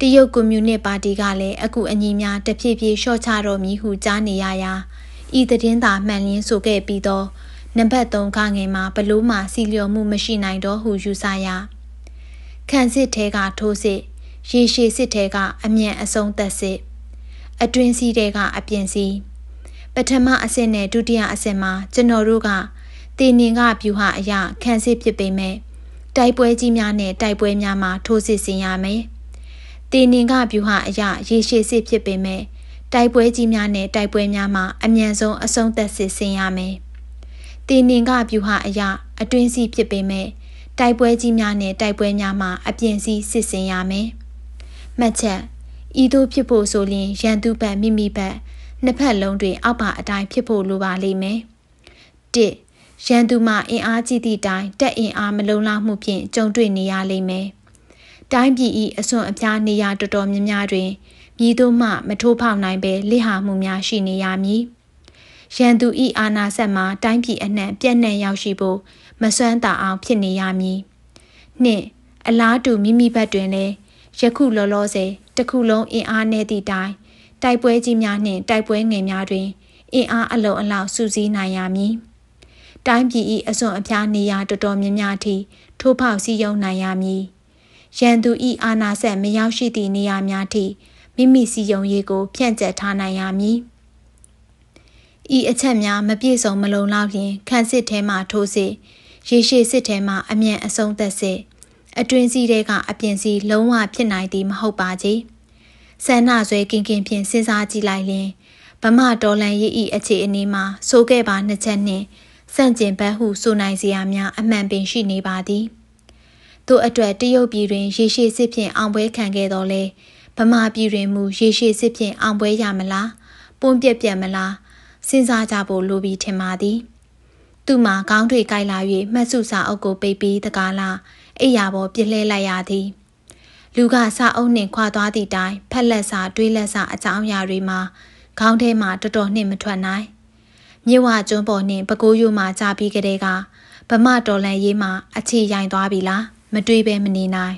တရုတ်ကွန်မြူနစ်ပါတီကလည်းအကူအညီများ တဖြည်းဖြည်းလျှော့ချတော်မည်ဟုကြားနေရရာဤသတင်းသာမှန်လင်းဆိုခဲ့ပြီးတော့နံပါတ်3ခငယ်မှာဘလို့မှစီလျော်မှုမရှိနိုင်တော့ဟုယူဆရာခံစစ်ထဲကထိုးစစ် ရေရှည်စစ်ထဲကအမြန်အဆုံးသက်စစ် အတွင်းစီတဲကအပြင်စီပထမအဆင့်နဲ့ဒုတိယအဆင့်မှာကျွန်တော်တို့ကတင်နင်ကဗျူဟာအရာခံစစ်ဖြစ်ပေမဲ့တိုက်ပွဲကြီးများနဲ့တိုက်ပွဲများမှာထိုးစစ်ဆင်ရမယ်။တင်နင်ကဗျူဟာအရာ ရေရှည်စစ်ဖြစ်ပေမဲ့တိုက်ပွဲကြီးများနဲ့တိုက်ပွဲများမှာအမြန်ဆုံးအဆုံးသက်စစ်ဆင်ရမယ်။တင်နင်ကဗျူဟာအရာအတွင်းစီဖြစ်ပေမဲ့တိုက်ပွဲကြီးများနဲ့တိုက်ပွဲများမှာအပြင်စီစစ်ဆင်ရမယ်။မှတ်ချက်ဤသို့ဖြစ်ဖို့ဆိုရင် ရန်သူဘက်မိမိဘက်နှစ်ဖက်လုံးတွင် အောက်ပါအတိုင်းဖြစ်ဖို့လိုပါလိမ့်မယ်။၁ရန်သူမှာအင်အားကြီးသည့်တိုင်တက်အင်အားမလုံလောက်မှုဖြင့်ကြုံတွေ့နေရလိမ့်မယ်။တိုင်းပြည်၏အစွန်အပြားနေရာတော်တော်များများတွင်မြည်သို့မှမထိုးဖောက်နိုင်ဘဲလစ်ဟာမှုများရှိနေရမည်။ရန်သူဤအာဏာဆက်မှာတိုင်းပြည်အနှံ့ပြန့်နှံ့ရောက်ရှိဖို့မစွမ်းတာအောင်ဖြစ်နေရမည်။နှင့်အလားတူမိမိဘက်တွင်လည်းယခုလောလောဆယ်တစ်ခုလုံးအင်အားနည်းသည့်တိုင်တိုက်ပွဲကြီးများနှင့်တိုက်ပွဲငယ်များတွင်အင်အားအလုံးအလောက်စုစည်းနိုင်ရမည်။တိုင်းပြည်၏အစွန်အပြားနေရာတော်တော်များများအထိထိုးဖောက်စည်းရုံးနိုင်ရမည်။ရန်သူ၏အာဏာဆက်မရောက်ရှိသည့်နေရာများအထိမိမိစည်းရုံးရေးကို ဖြန့်ကျက်ထားနိုင်ရမည်။ဤအချက်များမပြည့်စုံမလုံလောက်ရင်ခံစစ်ထဲမှထိုးစစ်ရေရှည်စစ်ထဲမှအမြန်အဆုံးသက်စစ်အတွင်းစီးတဲကအပြင်စီလုံးဝဖြစ်နိုင်သည်မဟုတ်ပါကြီးဆန္ဒဆွဲကင်ကင်ဖြင့်စဉ်းစားကြည့်လိုက်ရင်ဗမာတော်လန်ရေးဤအခြေအနေမှာစိုးခဲ့ပါနှစ်ချက်နှင့်စန့်ကျင်ဘက်ဟု ဆိုနိုင်စရာများအမှန်ပင်ရှိနေပါသည်သူအတွက်တရုတ်ပြည်တွင် ရေရှည်စစ်ဖြင့်အောင်ပွဲခံခဲ့တော်လဲဗမာပြည်တွင်မူရေရှည်စစ်ဖြင့်အောင်ပွဲရမလားပွန်ပြက်ပြက်မလားစဉ်းစားကြဖို့လိုပြီးထင်ပါသည် သူ့မှာကောင်းတွေကြိုက်လာ၍မှတ်စုစာအုပ်ကိုပိတ်ပြီးတကားလာအိယာပေါ်ပြစ်လဲလိုက်ရသည် လူကစာအုပ်နှင့်ခွာသွားသည့်တိုင် ဖက်လက်စာတွေးလက်စာအကြောင်းအရာတွေမှာခေါင်းထဲမှတော်တော်နှင့်မထွက်နိုင်မြစ်ဝကျွန်းပေါ်နှင့်ပကိုးရိုးမှကြာပြီးကတည်းကဗမတော်လန်ရေးမှအခြေရိုင်သွားပြီလားမတွေးဘဲမနေနိုင်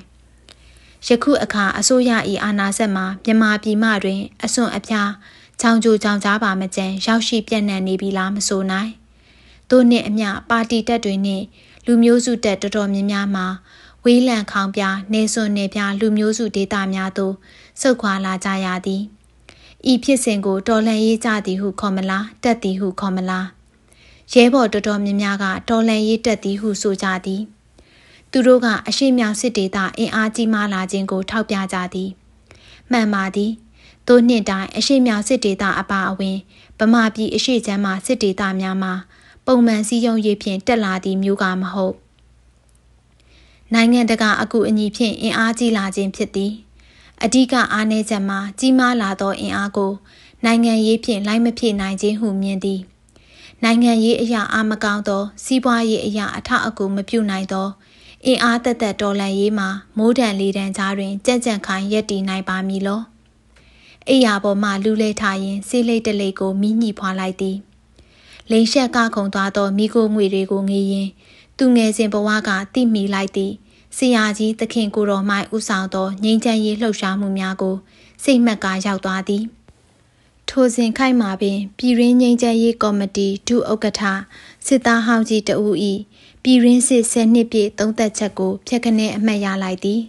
ယခုအခါအစိုးရ၏အာဏာစက်မှာမြန်မာပြည်မှတွင်အစွန်အပြားချောင်ချိုချောင်ကြားပါမကြံရောက်ရှိပြန့်နှံ့နေပြီလားမဆိုနိုင်။တို့နဲ့အမျှပါတီတက်တွေနဲ့လူမျိုးစုတက်တော်တော်များများမှာဝေးလံခေါင်ပြားနေစွန်နေပြားလူမျိုးစုဒေသများသို့ဆုတ်ခွာလာကြရသည်။ဤဖြစ်စဉ်ကိုတော်လှန်ရေးကြသည်ဟု ခေါ်မလားတက်သည်ဟုခေါ်မလား။ရဲဘော်တော်တော်များများကတော်လှန်ရေးတက်သည်ဟုဆိုကြသည်။သူတို့ကအရှိမြောင်စစ်ဒေသအင်အားကြီးမားလာခြင်းကိုထောက်ပြကြသည်မှန်ပါသည်သို့နှစ်တိုင်းအရှိမြောင်စစ်ဒေသအပါအဝင်ဗမာပြည်အရှိချမ်းမှစစ်ဒေသများမှာပုံမှန်စည်းရုံးရေးဖြင့်တက်လာသည့်မျိုးကမဟုတ်နိုင်ငံတကာအကူအညီဖြင့်အင်အားကြီးလာခြင်းဖြစ်သည်အဓိကအားနည်းချက်မှာကြီးမားလာသောအင်အားကို နိုင်ငံရေးဖြင့်လိုက်မဖြစ်နိုင်ခြင်းဟုမြင်သည်နိုင်ငံရေးအရာအမကောင်းသော စီးပွားရေးအရာအထအကူမပြုနိုင်သောအင်အားသက်သက်တော်လှန်ရေးမှာမိုးဒဏ်လေဒဏ်ကြားတွင်ကြံ့ကြံ့ခိုင်ရပ်တည်နိုင်ပါမည်လော။အိယာပေါ်မှလူလဲထားရင်းဆေးလိတ်တလိတ်ကိုမိညိဖွာလိုက်သည်လိန်ရှက်ကခုံသွားသောမိကိုငွေတွေကိုငေးရင်းသူငယ်စဉ်ဘဝကတိမိလိုက်သည်ဆရာကြီးသခင်ကိုတော်မှဥဆောင်သောငိမ့်ချမ်းရေးလှုပ်ရှားမှုများကိုစိတ်မက်ကရောက်သွားသည်ထိုစဉ်ခိုက်မှာပင်ပြည်ရင်းငိမ့်ချမ်းရေးကော်မတီဒုဥက္ကဋ္ဌစစ်သားဟောင်းကြီးတဦးဤပြည်ရင်းစစ်ဆယ်နှစ်ပြည့်သုံးသက်ချက်ကိုဖျက်ခနဲအမှတ်ရလိုက်သည်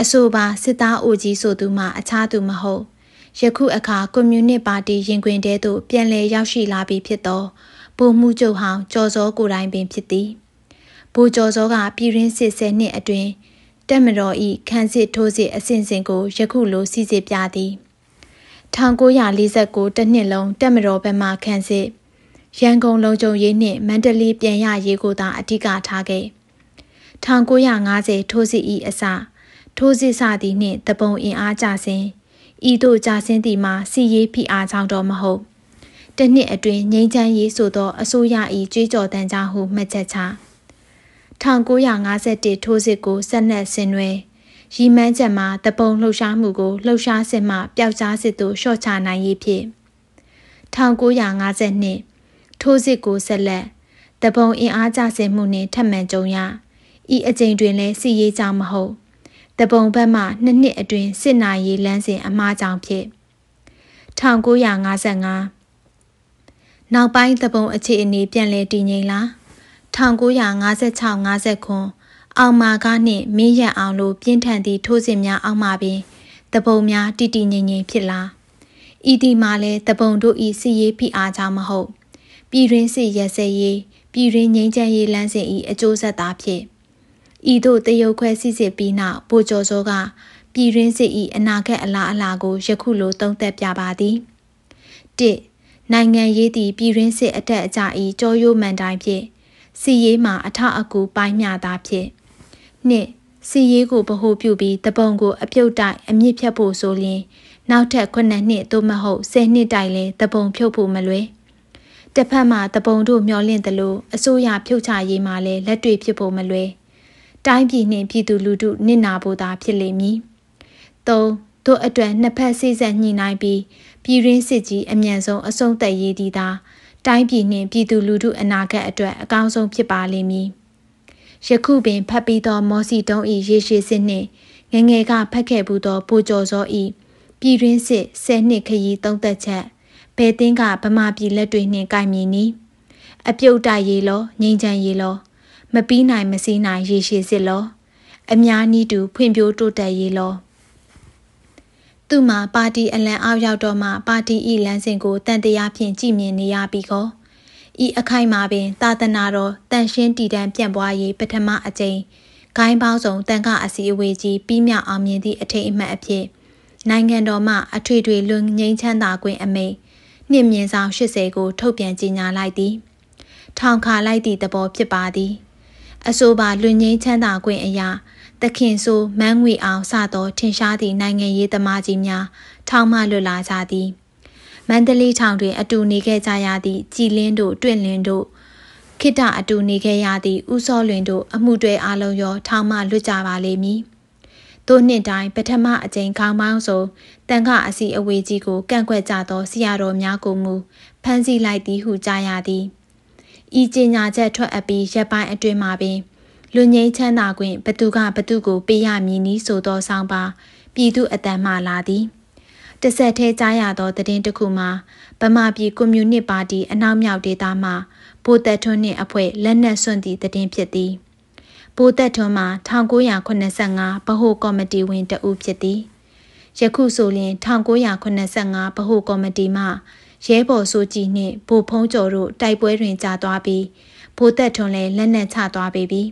အဆိုပါစစ်သားအိုကြီးဆိုသူမှအခြားသူမဟုတ်ယခုအခါကွန်မြူနစ်ပါတီရင်ခွင်တဲသို့ပြန်လည်ရောက်ရှိလာပြီဖြစ်သောဗိုလ်မှူးချုပ်ဟောင်းကျော်စောကိုတိုင်ပင်ဖြစ်သည်ဗိုလ်ကျော်စောကပြည်ရင်းစစ်ဆယ်နှစ်အတွင်းတက်မတော်ဤခန်းစစ်ထိုးစစ်အစဉ်စဉ်ကိုယခုလိုစီစစ်ပြသည်1949တနှစ်လုံးတက်မတော်ဘက်မှခန်းစစ်ရန်ကုန်လုံခြုံရေးနှင့်မန္တလေးပြန်ရရေးကိုသာအဓိကထားခဲ့1950ထိုးစစ်ဤအစထိုးစစ်စသည်နှင့်တပုံအင်အားကြဆင်းဤသို့ကြာဆင်းသည်မှာစီရေးဖိအားကြောင့်တော့မဟုတ် တနှစ်အတွင်းငိမ့်ချမ်းရေးဆိုသော အစိုးရ၏ကြွေးကြော်တန်ကြားဟုမှတ်ချက်ချ1951ထိုးစစ်ကိုဆက်နက်ဆင်နွှဲရီမန်းချက်မှာတပုံလှုပ်ရှားမှုကိုလှုပ်ရှားစစ်မှပျောက်ကြားစစ်သို့လျှော့ချနိုင်ရေးဖြင့်1952ထိုးစစ်ကိုဆက်လက်တပုံအင်အားကျဆင်းမှုနှင့်ထပ်မံကြုံရဤအကြိမ်တွင်လည်းစီရေးကြောင့်မဟုတ်တပုံဘက်မှနှစ်နှစ်အတွင်းစစ်နာရေးလမ်းစဉ်အမှားကြောင့်ဖြစ်1955နောက်ပိုင်းတပုံအခြေအနေ ပြန်လည်တည်ငြိမ်လာ1956-59အောင်မာကနှင့်မင်းရန်အောင်လိုပြင်းထန်သည့်ထိုးစစ်များအောက်မှပင်တပုံများတည်တည်ငြိမ်ငြိမ်ဖြစ်လာဤဒီမှာလည်းတပုံတို့ဤစီရေးဖိအားကြောင့်မဟုတ်ပြည်တွင်းစစ်ရစဲရေးပြည်တွင်းငြိမ်းချမ်းရေးလမ်းစဉ်ဤအကျိုးဆက်သာဖြစ်ဤသို့တရုတ်ခွဲစစ်စစ်ပြီးနောက်ဗိုလ်ကျော်စောကပြည်ရင်းစစ်ဤအနာဂတ်အလားအလာကိုယခုလိုသုံးသပ်ပြပါသည်၁နိုင်ငံရေးသည့်ပြည်ရင်းစစ်အတက်အကျဤကြောရိုးမှန်တိုင်းဖြင့်စီရေးမှာအထအကူပိုင်းမြတာဖြင့်၂စီရေးကိုဗဟုပြုပြီးတပုံကိုအပြုတ်တိုက်အမြင့်ဖြတ်ဖို့ဆိုရင် နောက်ထပ်9နှစ်သို့မဟုတ်10နှစ်တိုင်လဲတပုံဖြုတ်ဖို့မလွယ်တစ်ဖက်မှာတပုံတို့မျောလင့်သလိုအစိုးရဖြုတ်ချရေးမှာလဲလက်တွေ့ဖြစ်ဖို့မလွယ်တိုင်းပြည်နှင့်ပြည်သူလူထုနစ်နာဖို့သာဖြစ်လိမ့်မည်၃တို့အတွက်နှစ်ဖက်စိစက်ညှိနှိုင်းပြီးပြည်ရင်းစစ်ကြီးအမြန်ဆုံးအဆုံးသတ်ရေးသည်သာတိုင်းပြည်နှင့်ပြည်သူလူထုအနာဂတ်အတွက်အကောင်းဆုံးဖြစ်ပါလိမ့်မည်ယခုပင်ဖတ်ပြီးသောမော်စီတုံး၏ရေရှည်စစ်နှင့် ငငယ်ကဖတ်ခဲ့ဘူးသောပိုကျော်စော၏ပြည်တွင်းစစ်ဆယ်နှစ်ခရီးသုံးသက်ချက်ဘဲတင်းကဗမာပြည်လက်တွေနှင့်ကိုင်မြည်နီးအပြုတ်တိုက်ရေလောငိမ့်ချမ်းရေလောမပြီးနိုင်မစည်းနိုင်ရေရှည်စစ်လောအများနည်းတူဖွံ့ဖြိုးတိုးတက်ရေးလောသူမှာပါတီအလံအောက်ရောက်တော့မှပါတီဤလမ်းစဉ်ကိုတန်တရားဖြင့်ကြည်မြင်နေရပြီကောဤအခိုက်မှာပင်သာသနာတော်တန်ရှင်းတည်တံ့ပြန့်ပွားရေးပထမအကြိမ်ဂိုင်းပေါင်းစုံတန်ခအစည်းအဝေးကြီးပြီးမြောက်အောင်မြင်သည့်အထိတ်အမှတ်အဖြစ်နိုင်ငံတော်မှအထွေထွေလွန်ငိမ့်ချမ်းသာ권အမိန့်နှစ်မြင်ဆောင်80ကိုထုတ်ပြန်ကြေညာလိုက်သည်ထောင်ခါလိုက်သည့်သဘောဖြစ်ပါသည်အဆိုပါလွတ်ငင်းချမ်းသာခွင့်အရာတခင်ဆိုမန်းငွေအောင်စသောထင်ရှားသည့်နိုင်ငံရေးသမားကြီးများထောင်မှလွတ်လာကြသည် မန္တလေးထောင်တွင်အတူနေခဲ့ကြရသည့်ကြည်လင်းတို့တွင်လင်းတို့ခိတအတူနေခဲ့ရသည့်ဥစောလွင်တို့အမှုတွဲအလုံးရော ထောင်မှလွတ်ကြပါလိမ့်မည်တို့နှစ်တိုင်းပထမအကြိမ်ခေါင်းပေါင်းဆုံးတန်ခအစီအဝေးကြီးကိုကန့်ကွက်ကြသောဆရာတော်များကိုမူဖမ်းဆီးလိုက်သည်ဟုကြားရသည်။ဤကြေညာချက်ထွက်အပ်ပြီးရပ်ပိုင်းအတွင်းမှာပင်လူငိမ့်ချမ်းသာခွင့်ဘသူကဘသူကို ပေးရမည်နည်းဆိုသောဆောင်းပါပြည်သူအတန်မှလာသည်တဆက်သေးကြားရသောသတင်းတစ်ခုမှာဗမာပြည်ကွန်မြူနစ်ပါတီအနောက်မြောက်ဒေသမှဘိုသက်ထွန်းနှင့်အဖွဲ့လက်နက်စွန့်သည့်သတင်းဖြစ်သည်ဘိုသက်ထွန်းမှာ1985ဗဟိုကော်မတီဝင်တဦးဖြစ်သည်ယခုဆိုရင်1985ဗဟိုကော်မတီမှရဲဘော်စိုးကြီးနှင့်ဗိုလ်ဖုံးကျော်တို့တိုက်ပွဲတွင်ကြာသွားပြီးဗိုလ်သက်ထွန်းလည်းလက်နက်ချသွားပေပြီ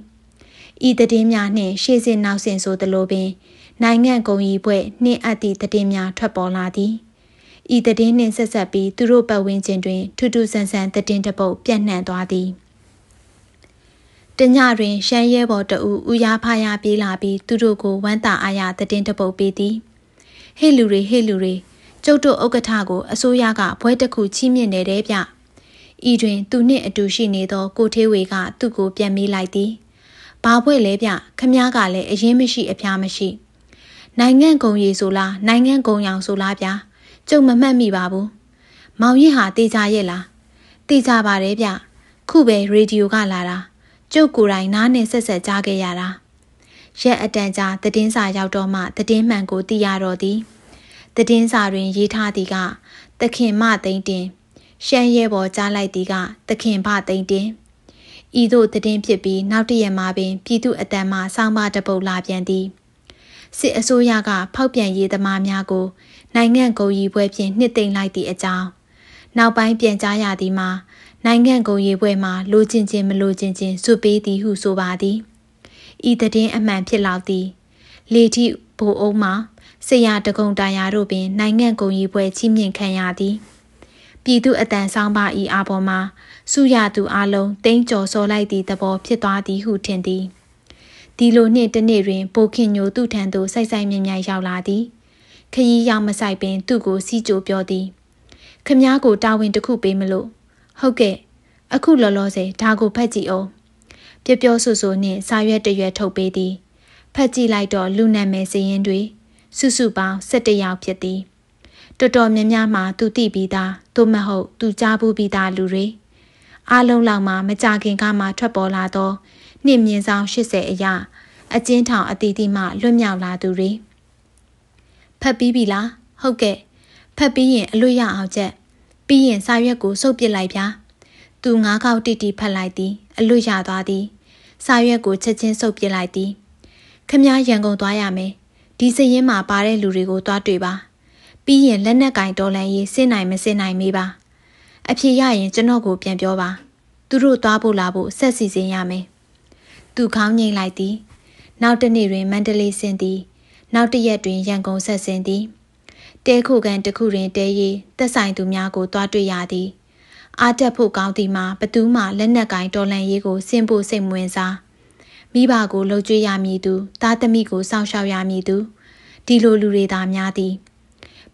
။ဤတည်င်းများနှင့် ရှေ့စဉ်နောက်စဉ်ဆိုသလိုပင် နိုင်ငံကုံကြီးဘွဲ့နှင့်အပ်သည့်တည်င်းများထွက်ပေါ်လာသည်။ဤတည်င်းနှင့်ဆက်ဆက်ပြီးသူတို့ပတ်ဝန်းကျင်တွင် ထူးထူးဆန်းဆန်းတည်င်းတစ်ပုတ်ပြန့်နှံ့သွားသည်။တညတွင်ရှမ်းရဲဘော်တအူဦးရဖရပြေးလာပြီးသူတို့ကိုဝမ်းသာအားရတည်င်းတစ်ပုတ်ပေးသည်။ဟေ့လူတွေဟေ့လူတွေကျုပ်တို့ဥက္ကဋ္ဌကိုအစိုးရကဘွဲတစ်ခုချီးမြှင့်နေတယ်ဗျ။ဤတွင်သူနှင့်အတူရှိနေသော ကိုထေးဝေက သူ့ကိုပြန်မေးလိုက်သည်။ဘာဘွဲလဲဗျခမားကလည်းအရင်မရှိအဖျားမရှိ။နိုင်ငံကုံရီဆိုလားနိုင်ငံကုံရောင်ဆိုလားဗျာ။ကျုပ်မမှတ်မိပါဘူး။မောင်ရစ်ဟာတေချာရဲ့လား။တေချာပါတယ်ဗျ။ခုပဲရေဒီယိုကလာတာ။ကျုပ်ကိုယ်တိုင်နားနဲ့ဆက်ဆက်ကြားခဲ့ရတာ။ရက်အတန်ကြာသတင်းစာရောက်တော့မှသတင်းမှန်ကိုသိရတော့သည်။သတင်းစာတွင်ရေးထားသည်ကသခင်မသိန်းတင်ရှမ်းရဲပေါ်ကြားလိုက်သည်ကသခင်ဖသိန်းတင်ဤသို့သတင်းဖြစ်ပြီးနောက်တရက်မှာပင်ပြည်သူအတံမှဆောင်းပါတပုတ်လာပြန်သည်စစ်အစိုးရက ဖောက်ပြန်ရေးသမားများကိုနိုင်ငံကုန်ရီပွဲဖြင့်နှစ်သိမ့်လိုက်သည့်အကြောင်းနောက်ပိုင်းပြန်ကြားရသည်မှာနိုင်ငံကုန်ရီပွဲမှာလိုချင်ချင်းမလိုချင်ချင်းစုပေးသည်ဟုဆိုပါသည်ဤသတင်းအမှန်ဖြစ်လောက်သည် လေထိဘိုးအုံးမှာဆရာတကုံတာယာတို့ပင် နိုင်ငံကုန်ရေးပွဲကြီးမြင့်ခံရသည်ပြည်သူအတန်ဆောင်ပါဤအပေါ်မှာစုရသူအလုံးတိမ့်ကြော်စောလိုက်သည့်သဘောဖြစ်သွားသည်ဟုထင်သည်ဒီလိုနှင့်တနေ့တွင်ပိုခင်ညိုသူ့ထံသို့စိုက်စိုက်မြင်မြန်ရောက်လာသည် ခရီးရောက်မဆိုင်ပင် သူ့ကို စီးကြိုပြောသည်ခမည်းကိုတာဝန်တစ်ခုပေးမလို့ဟုတ်ကဲ့အခုလောလောဆယ်ဒါကိုဖတ်ကြည့်အောင်ပြပြောဆိုဆိုနှင့်စာရွက်တရွက်ထုတ်ပေးသည်ဖတ်ကြည့်လိုက်တော့လူနာမည်စည်ရင်တွေစုစုပေါင်း17ယောက်ဖြစ်သည်တော်တော်များများမှာ သူသိပြီးသားသို့မဟုတ် သူကြားဘူးပြီးသားလူတွေအားလုံးလောက်မှာမကြခင်ကမှထွက်ပေါ်လာသောနှစ်မြင့်ဆောင်80အရာအကျဉ်းထောင်အတီးတီမှလွတ်မြောက်လာသူတွေဖတ်ပြီးပြီလားဟုတ်ကဲ့ဖတ်ပြီးရင်အလွတ်ရအောင်ချက်ပြီးရင်စာရွက်ကိုစုပ်ပစ်လိုက်ဗျာသူငါးခေါက်တိတိဖတ်လိုက်သည် အလွတ်ရသွားသည် စာရွက်ကိုချက်ချင်းစုပ်ပစ်လိုက်သည် ခမရရန်ကုန်သွားရမယ်ဒီစရင်မှာပါတဲ့လူတွေကိုတွားတွေ့ပါပြီးရင်လက်နက်ကင်တော်လန်ရေးစင်နိုင်မစင်နိုင်မေးပါ အဖြေရရင် ကျွန်တော်ကိုပြန်ပြောပါ သူတို့တွားဖို့လာဖို့ဆက်စီစဉ်ရမယ်သူခေါင်းငိမ့်လိုက်သည်နောက်တစ်နေ့တွင်မန္တလေးဆင်းသည်နောက်တစ်ရက်တွင်ရန်ကုန်ဆက်ဆင်းသည်တဲခုကန်တစ်ခုတွင်တဲရီသက်ဆိုင်သူများကိုတွားတွေ့ရသည် အားတက်ဖို့ကောင်းသည်မှာဘသူမှလက်နက်ကင်တော်လန်ရေးကို စင်ဖို့စိတ်မဝင်စားမိဘကိုလှုပ်ကြွေးရမည်သူသားသမီးကိုစောင့်ရှောက်ရမည်သူဒီလိုလူတွေသာများသည်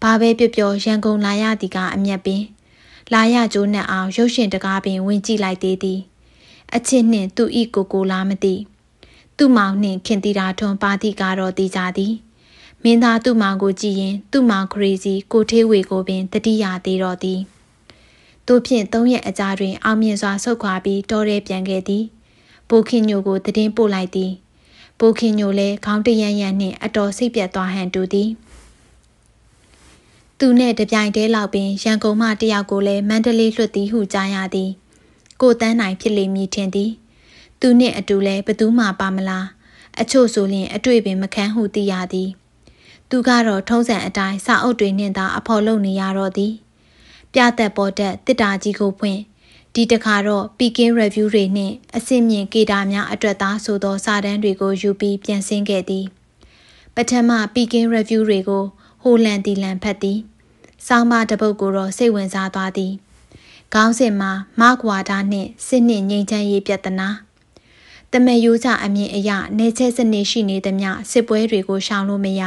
ဘာပဲပြောပြောရန်ကုန်လာရသည်ကအမျက်ပင် လာရကြိုးနှက်အောင် ရုပ်ရှင်တကားပင် ဝင်ကြည့်လိုက်သေးသည် အချစ်နှင့်သူဤကိုကိုလားမသိသူ့မောင်နှင့်ခင်တီတာထွန်ပါတိကတော့တည်ကြသည်မင်းသားသူ့မောင်ကိုကြည့်ရင် သူ့မောင်ခရေစီ ကိုထေးဝေကိုပင်တတိယသေးတော်သည်တို့ဖြင့်၃ရက်အကြာတွင်အောင်မြင်စွာဆုတ်ခွာပြီးတော်ရဲပြန်ခဲ့သည်။ဘိုခင်ညိုကိုသတင်းပို့လိုက်သည်ဘိုခင်ညိုလည်းခေါင်းတရံရံနှင့်အတော်စိတ်ပြတ်သွားဟန်တူသည်သူနဲ့တပြိုင်တည်းလောက်ပင်ရန်ကုန်မှတယောက်ကိုလည်းမန္တလေးလွှတ်သည်ဟုကြားရသည်ကိုတန်းနိုင်ဖြစ်လေမည်ထင်သည် သူနှင့်အတူလည်းဘသူမှပါမလားအချို့ဆိုရင်အတွေ့ပင်မခံဟုသိရသည် သူကတော့ထုံးစံအတိုင်းစာအုပ်တွေနှင့်သာ အဖော်လုပ်နေရတော့သည် ပြသက်ပေါ်တက်တစ်တာကြီးကိုဖွင့်ဒီတခါတော့ PK review တွေနှင့်အစင်မြင့်ကေတာများအတွက်သားဆိုသောစာတမ်းတွေကိုယူပြီးပြန်ဆင်းခဲ့သည်ပထမ PK review တွေကိုဟိုလန်တီလန်ဖတ်သည်ဆောင်းပါတပုတ်ကိုတော့စိတ်ဝင်စားသွားသည်ခေါင်းစဉ်မှာမကွာတာနှင့်စစ်နှင့်ငြိမ်ချမ်းရေးပြဿနာတမယိုးချအမြင်အရနေချက်စနစ်ရှိနေသမျှစစ်ပွဲတွေကို ရှောင်လို့မရ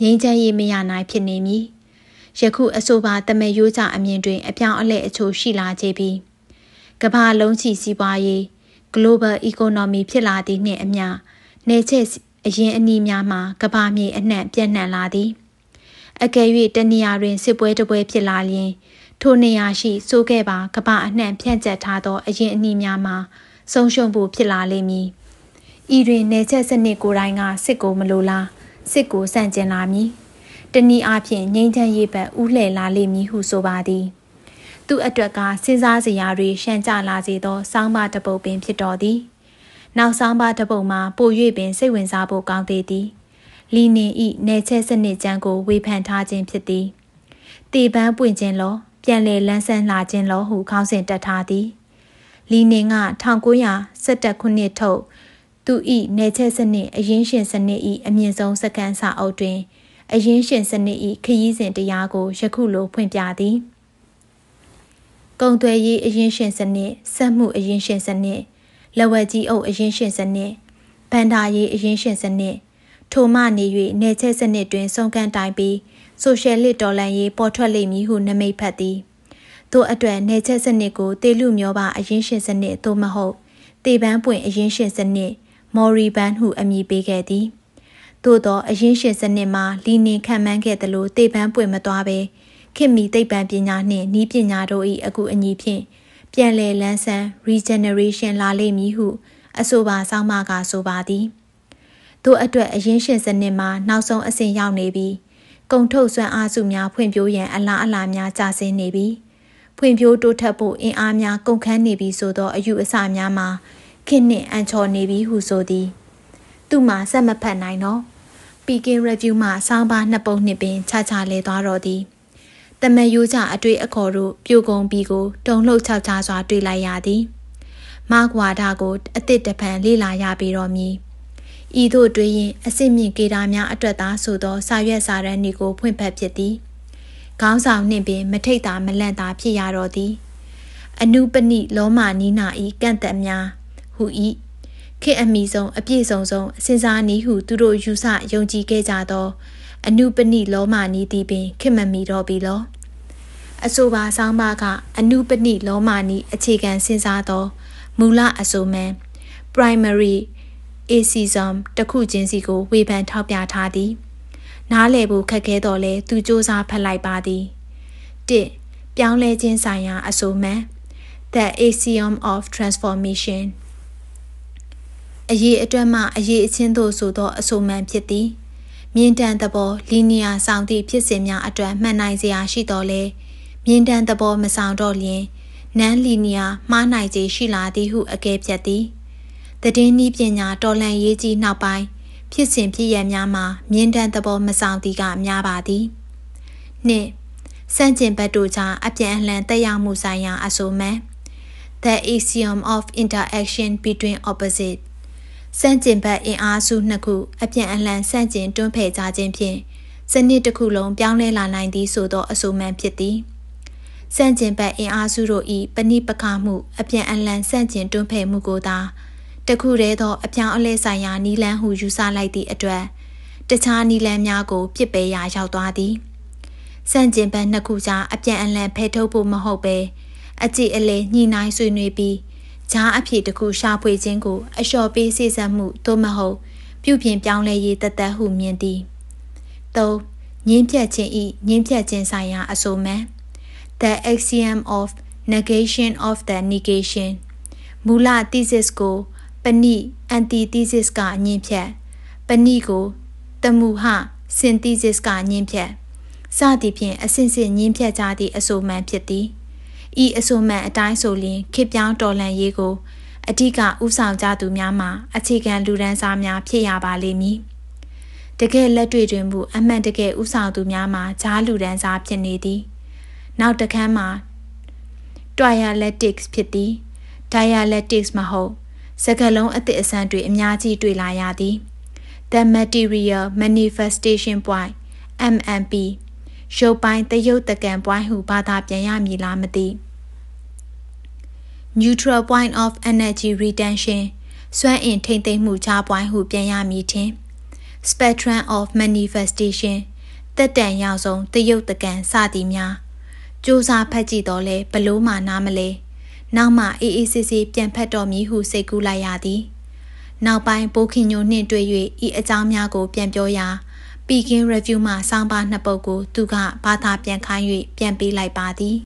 ငြိမ်းချမ်းရေးမရနိုင်ဖြစ်နေမည်ယခုအဆိုပါတမယိုးချအမြင်တွင် အပြောင်းအလဲအချို့ရှိလာခြင်းပြီးကမ္ဘာလုံးချီစီးပွားရေး global economy ဖြစ်လာသည့်နှင့်အမျှနေချက်အရင်အနည်းများမှာကမ္ဘာမြေအနှံ့ပြန့်နှံ့လာသည်အကယ်၍တနေရာတွင်စစ်ပွဲတစ်ပွဲဖြစ်လာလျှင်ထိုနေရာရှိစိုးခဲ့ပါကမ္ဘာအနှံ့ဖြန့်ကျက်ထားသောအရင်အနည်းများမှာဆုံးရှုံးဖို့ဖြစ်လာလိမ့်မည်ဤတွင်နေချက်စနစ်ကိုယ်တိုင်ကစစ်ကိုမလိုလားစစ်ကိုစန့်ကျင်လာမည်တနည်းအားဖြင့်ငြိမ်းချမ်းရေးဘက်ဥလှည့်လာလိမ့်မည်ဟုဆိုပါသည်သူ့အတွက်ကစဉ်းစားစရာတွေရှန့်ကြလာစေသောစောင်းပါတပုတ်ပင်ဖြစ်တော်သည် နောက်ဆောင်ပါတပုတ်မှာပို၍ပင်စိတ်ဝင်စားဖို့ကောင်းသေးသည်လီနင်ဤနယ်ချက်စနစ်ကြမ်းကိုဝေဖန်ထားခြင်းဖြစ်သည်တေပန်းပွင့်ခြင်းလောပြန်လေလန်းဆန်းလာခြင်းလောဟုခေါင်းစဉ်တက်ထားသည်လီနင်က1917ခုနှစ်ထုတ်သူဤနယ်ချက်စနစ်အရင်းရှင်စနစ်ဤအမြင့်ဆုံးစကန်စာအုပ်တွင် အရင်းရှင်စနစ်ဤခရီးစဉ်တရားကိုယခုလိုဖွင့်ပြသည်။ကုန်သွယ်ရေးအရင်းရှင်စနစ်စက်မှုအရင်းရှင်စနစ်လက်ဝက်ကြီးအုပ်အရင်းရှင်စနစ်ဗန္ဒာရေးအရင်းရှင်စနစ်ထိုမှနေ၍နေချက်စနစ်တွင် ဆုံးကန့်တိုင်ပြီးဆိုရှယ်လစ်တော်လှန်ရေးပေါ်ထွက်လိမ့်မည်ဟုနမိတ်ဖတ်သည်တို့အတွက်နေချက်စနစ်ကိုတေလူမျောပါအရင်းရှင်စနစ်သို့မဟုတ်တေပန်းပွင့်အရင်းရှင်စနစ်မော်ရီပန်းဟုအမည်ပေးခဲ့သည်သို့သောအရင်းရှင်စနစ်မှာလီနင်ခံမှန်းခဲ့သလိုတေပန်းပွင့်မသွားဘဲခင်မီသိပ္ပံပညာနှင့်ဤပညာတို့၏အကူအညီဖြင့်ပြန်လည်လန်းဆန်း regeneration လာလိမ့်မည်ဟု အဆိုပါဆောင်းမကဆိုပါသည်တို့အတွက်အရင်းရှင်စနစ်မှာနောက်ဆုံးအဆင့်ရောက်နေပြီးကုံထုတ်စွမ်းအားစုများဖွံ့ဖြိုးရန်အလားအလာများကျဆင်းနေပြီးဖွံ့ဖြိုးတိုးတက်ဖို့အင်အားများကုန်ခန်းနေပြီးဆိုသောအယူအဆများမှာခင်နှင့်အန်ချော်နေပြီးဟုဆိုသည် သူမှာဆက်မဖတ်နိုင်တော့ Peking Review မှာဆောင်းပါးနှစ်ပုဒ်နှစ်ပင်ခြားခြားလဲသွားတော့သည်တမန်ရိုးကြအတွေ့အခေါ်တို့ပြိုကုန်ပြီးကို တုံလှုပ်ချောက်ချစွာတွေ့လိုက်ရသည်မကွာဒါကိုအစ်စ်တပံလေ့လာရပြီတော်မည်ဤသို့တွေးရင် အစစ်မြင့်ကေတာများအတွက်သာဆိုသော စာရွက်စာတမ်းတွေကိုဖွင့်ဖက်ဖြစ်သည်ခေါင်းဆောင်နှင့်ပင် မထိတ်တာမလန့်တာဖြစ်ရတော်သည် အနုပနိလောမနီနာဤကန့်သက်များဟူဤခေအမိဆုံးအပြည့်စုံဆုံးအစင်စားနီးဟုသူတို့ယူဆယုံကြည်ခဲ့ကြသောအနုပနိလောမနီသည်ပင်ခက်မမီတော့ပြီလောအဆိုပါဆောင်းပါကအနုပနိလောမနီအခြေခံစဉ်းစားသောမူလအဆိုမှန် primary acism တစ်ခုချင်းစီကို ဝေဖန်ထောက်ပြထားသည် နားလည်ဖို့ခက်ခဲတော့လဲသူစ조사ဖတ်လိုက်ပါသည်1ပြောင်းလဲခြင်းဆိုင်ရာအဆိုမှန် the axiom of transformation အရေးအတွက်မှအရေးအချင်းတို့ဆိုသောအဆိုမှန်ဖြစ်သည်မြင်တန်သဘောလီနီယာဆောင်သည့်ဖြစ်စဉ်များအတွက်မှန်နိုင်စရာရှိတော်လဲမြင်တန်သဘောမဆောင်တော့လျင်နန်လီနီယာမှားနိုင်ခြေရှိလာသည် ဟုအကဲဖြတ်သည်သတင်းနည်းပညာတော်လန်ရေးကြီးနောက်ပိုင်းဖြစ်စဉ်ဖြစ်ရများမှာ မြင်တန်သဘောမဆောင်သည်ကများပါသည်နှစ်စန့်ကျင်ဘက်တို့ကြားအပြန်အလှန်တက်ရောက်မှုဆိုင်ရာအဆိုမှန် The axiom of interaction between opposite စန့်ကျင်ဘက်အင်အားစုနှစ်ခု အပြန်အလှန်စန့်ကျင် တွန်းဖယ်ကြခြင်းဖြင့်စနစ်တစ်ခုလုံးပြောင်းလဲလာနိုင်သည်ဆိုသောအဆိုမှန်ဖြစ်သည်စန့်ကျင်ဘက်အင်အားစုတို့၏ပဏိပခမှု အပြန်အလှန်စန့်ကျင် တွန်းဖယ်မှုကိုသာတခုတည်းသောအပြောင်းအလဲဆိုင်ရာနီလန်းဟုယူဆလိုက်သည့်အတွက်တခြားနီလန်းများကိုပြစ်ပယ်ရာရောက်သွားသည်စန့်ကျင်ဘက်နှစ်ခုကြားအပြန်အလှန်ဖယ်ထုတ်ဖို့မဟုတ်ပဲအကြည့်အလဲညှိနှိုင်းဆွေးနွေးပြီးဂျားအဖြစ်တစ်ခုရှာဖွေခြင်းကိုအလျှော်ပေးစေစပ်မှုသို့မဟုတ်ပြုပြင်ပြောင်းလဲရေးတသက်ဟုမြင်သည်၃ငင်းပြတ်ခြင်းဤငင်းပြတ်ခြင်းဆိုင်ရာအဆိုမှန် The axiom of negation of the negation မူလ thesis ကိုပဏိ antithesis ကအငင်းဖြတ်ပဏိကိုတမူဟ synthesis ကအငင်းဖြတ်စသည်ဖြင့်အစဉ်စဉ်ငင်းဖြတ်ကြသည့်အဆိုမှန်ဖြစ်သည်။ဤအဆိုမှန်အတိုင်းဆိုရင်ခေပြောင်းတော်လှန်ရေးကိုအဓိကဥဆောင်ကြသူများမှာအခြေခံလူဒန်းစားများဖြစ်ရပါလိမ့်မည်တကယ်လက်တွေ့တွင်မူအမှန်တကယ်ဥဆောင်သူများမှာဂျားလူဒန်းစားဖြစ်နေသည် နောက်တစ်ခန်းမှာ dialectics ဖြစ်သည် dialectics မဟုတ်စကားလုံးအသစ်အဆန်းတွေအများကြီးတွေ့လာရသည် the material manifestation point MMP ရုပ်ပိုင်းတရုတ်တကံပွိုင်းဟုဘာသာပြန်ရမည်လားမသိ neutral point of energy retention စွမ်းအင်ထိမ့်သိမ့်မှုခြားပွိုင်းဟု ပြန်ရမည်ထင် spectrum of manifestation တက်တန်ရောက်ဆုံးတရုတ်တကံစသည်များစူးစားဖတ်ကြည့်တော့လဲဘလို့မှနားမလဲနောက်မှအေးအေးဆေးဆေးပြန်ဖတ်တော်မည်ဟုစိတ်ကူးလိုက်ရသည်နောက်ပိုင်းဘိုးခင်ညိုနှင့်တွေ့၍ဤအကြောင်းများကိုပြန်ပြောရာ Peking Review မှဆောင်းပါးနှစ်ပုဒ်ကို သူကဘာသာပြန်ခိုင်း၍ပြန်ပေးလိုက်ပါသည်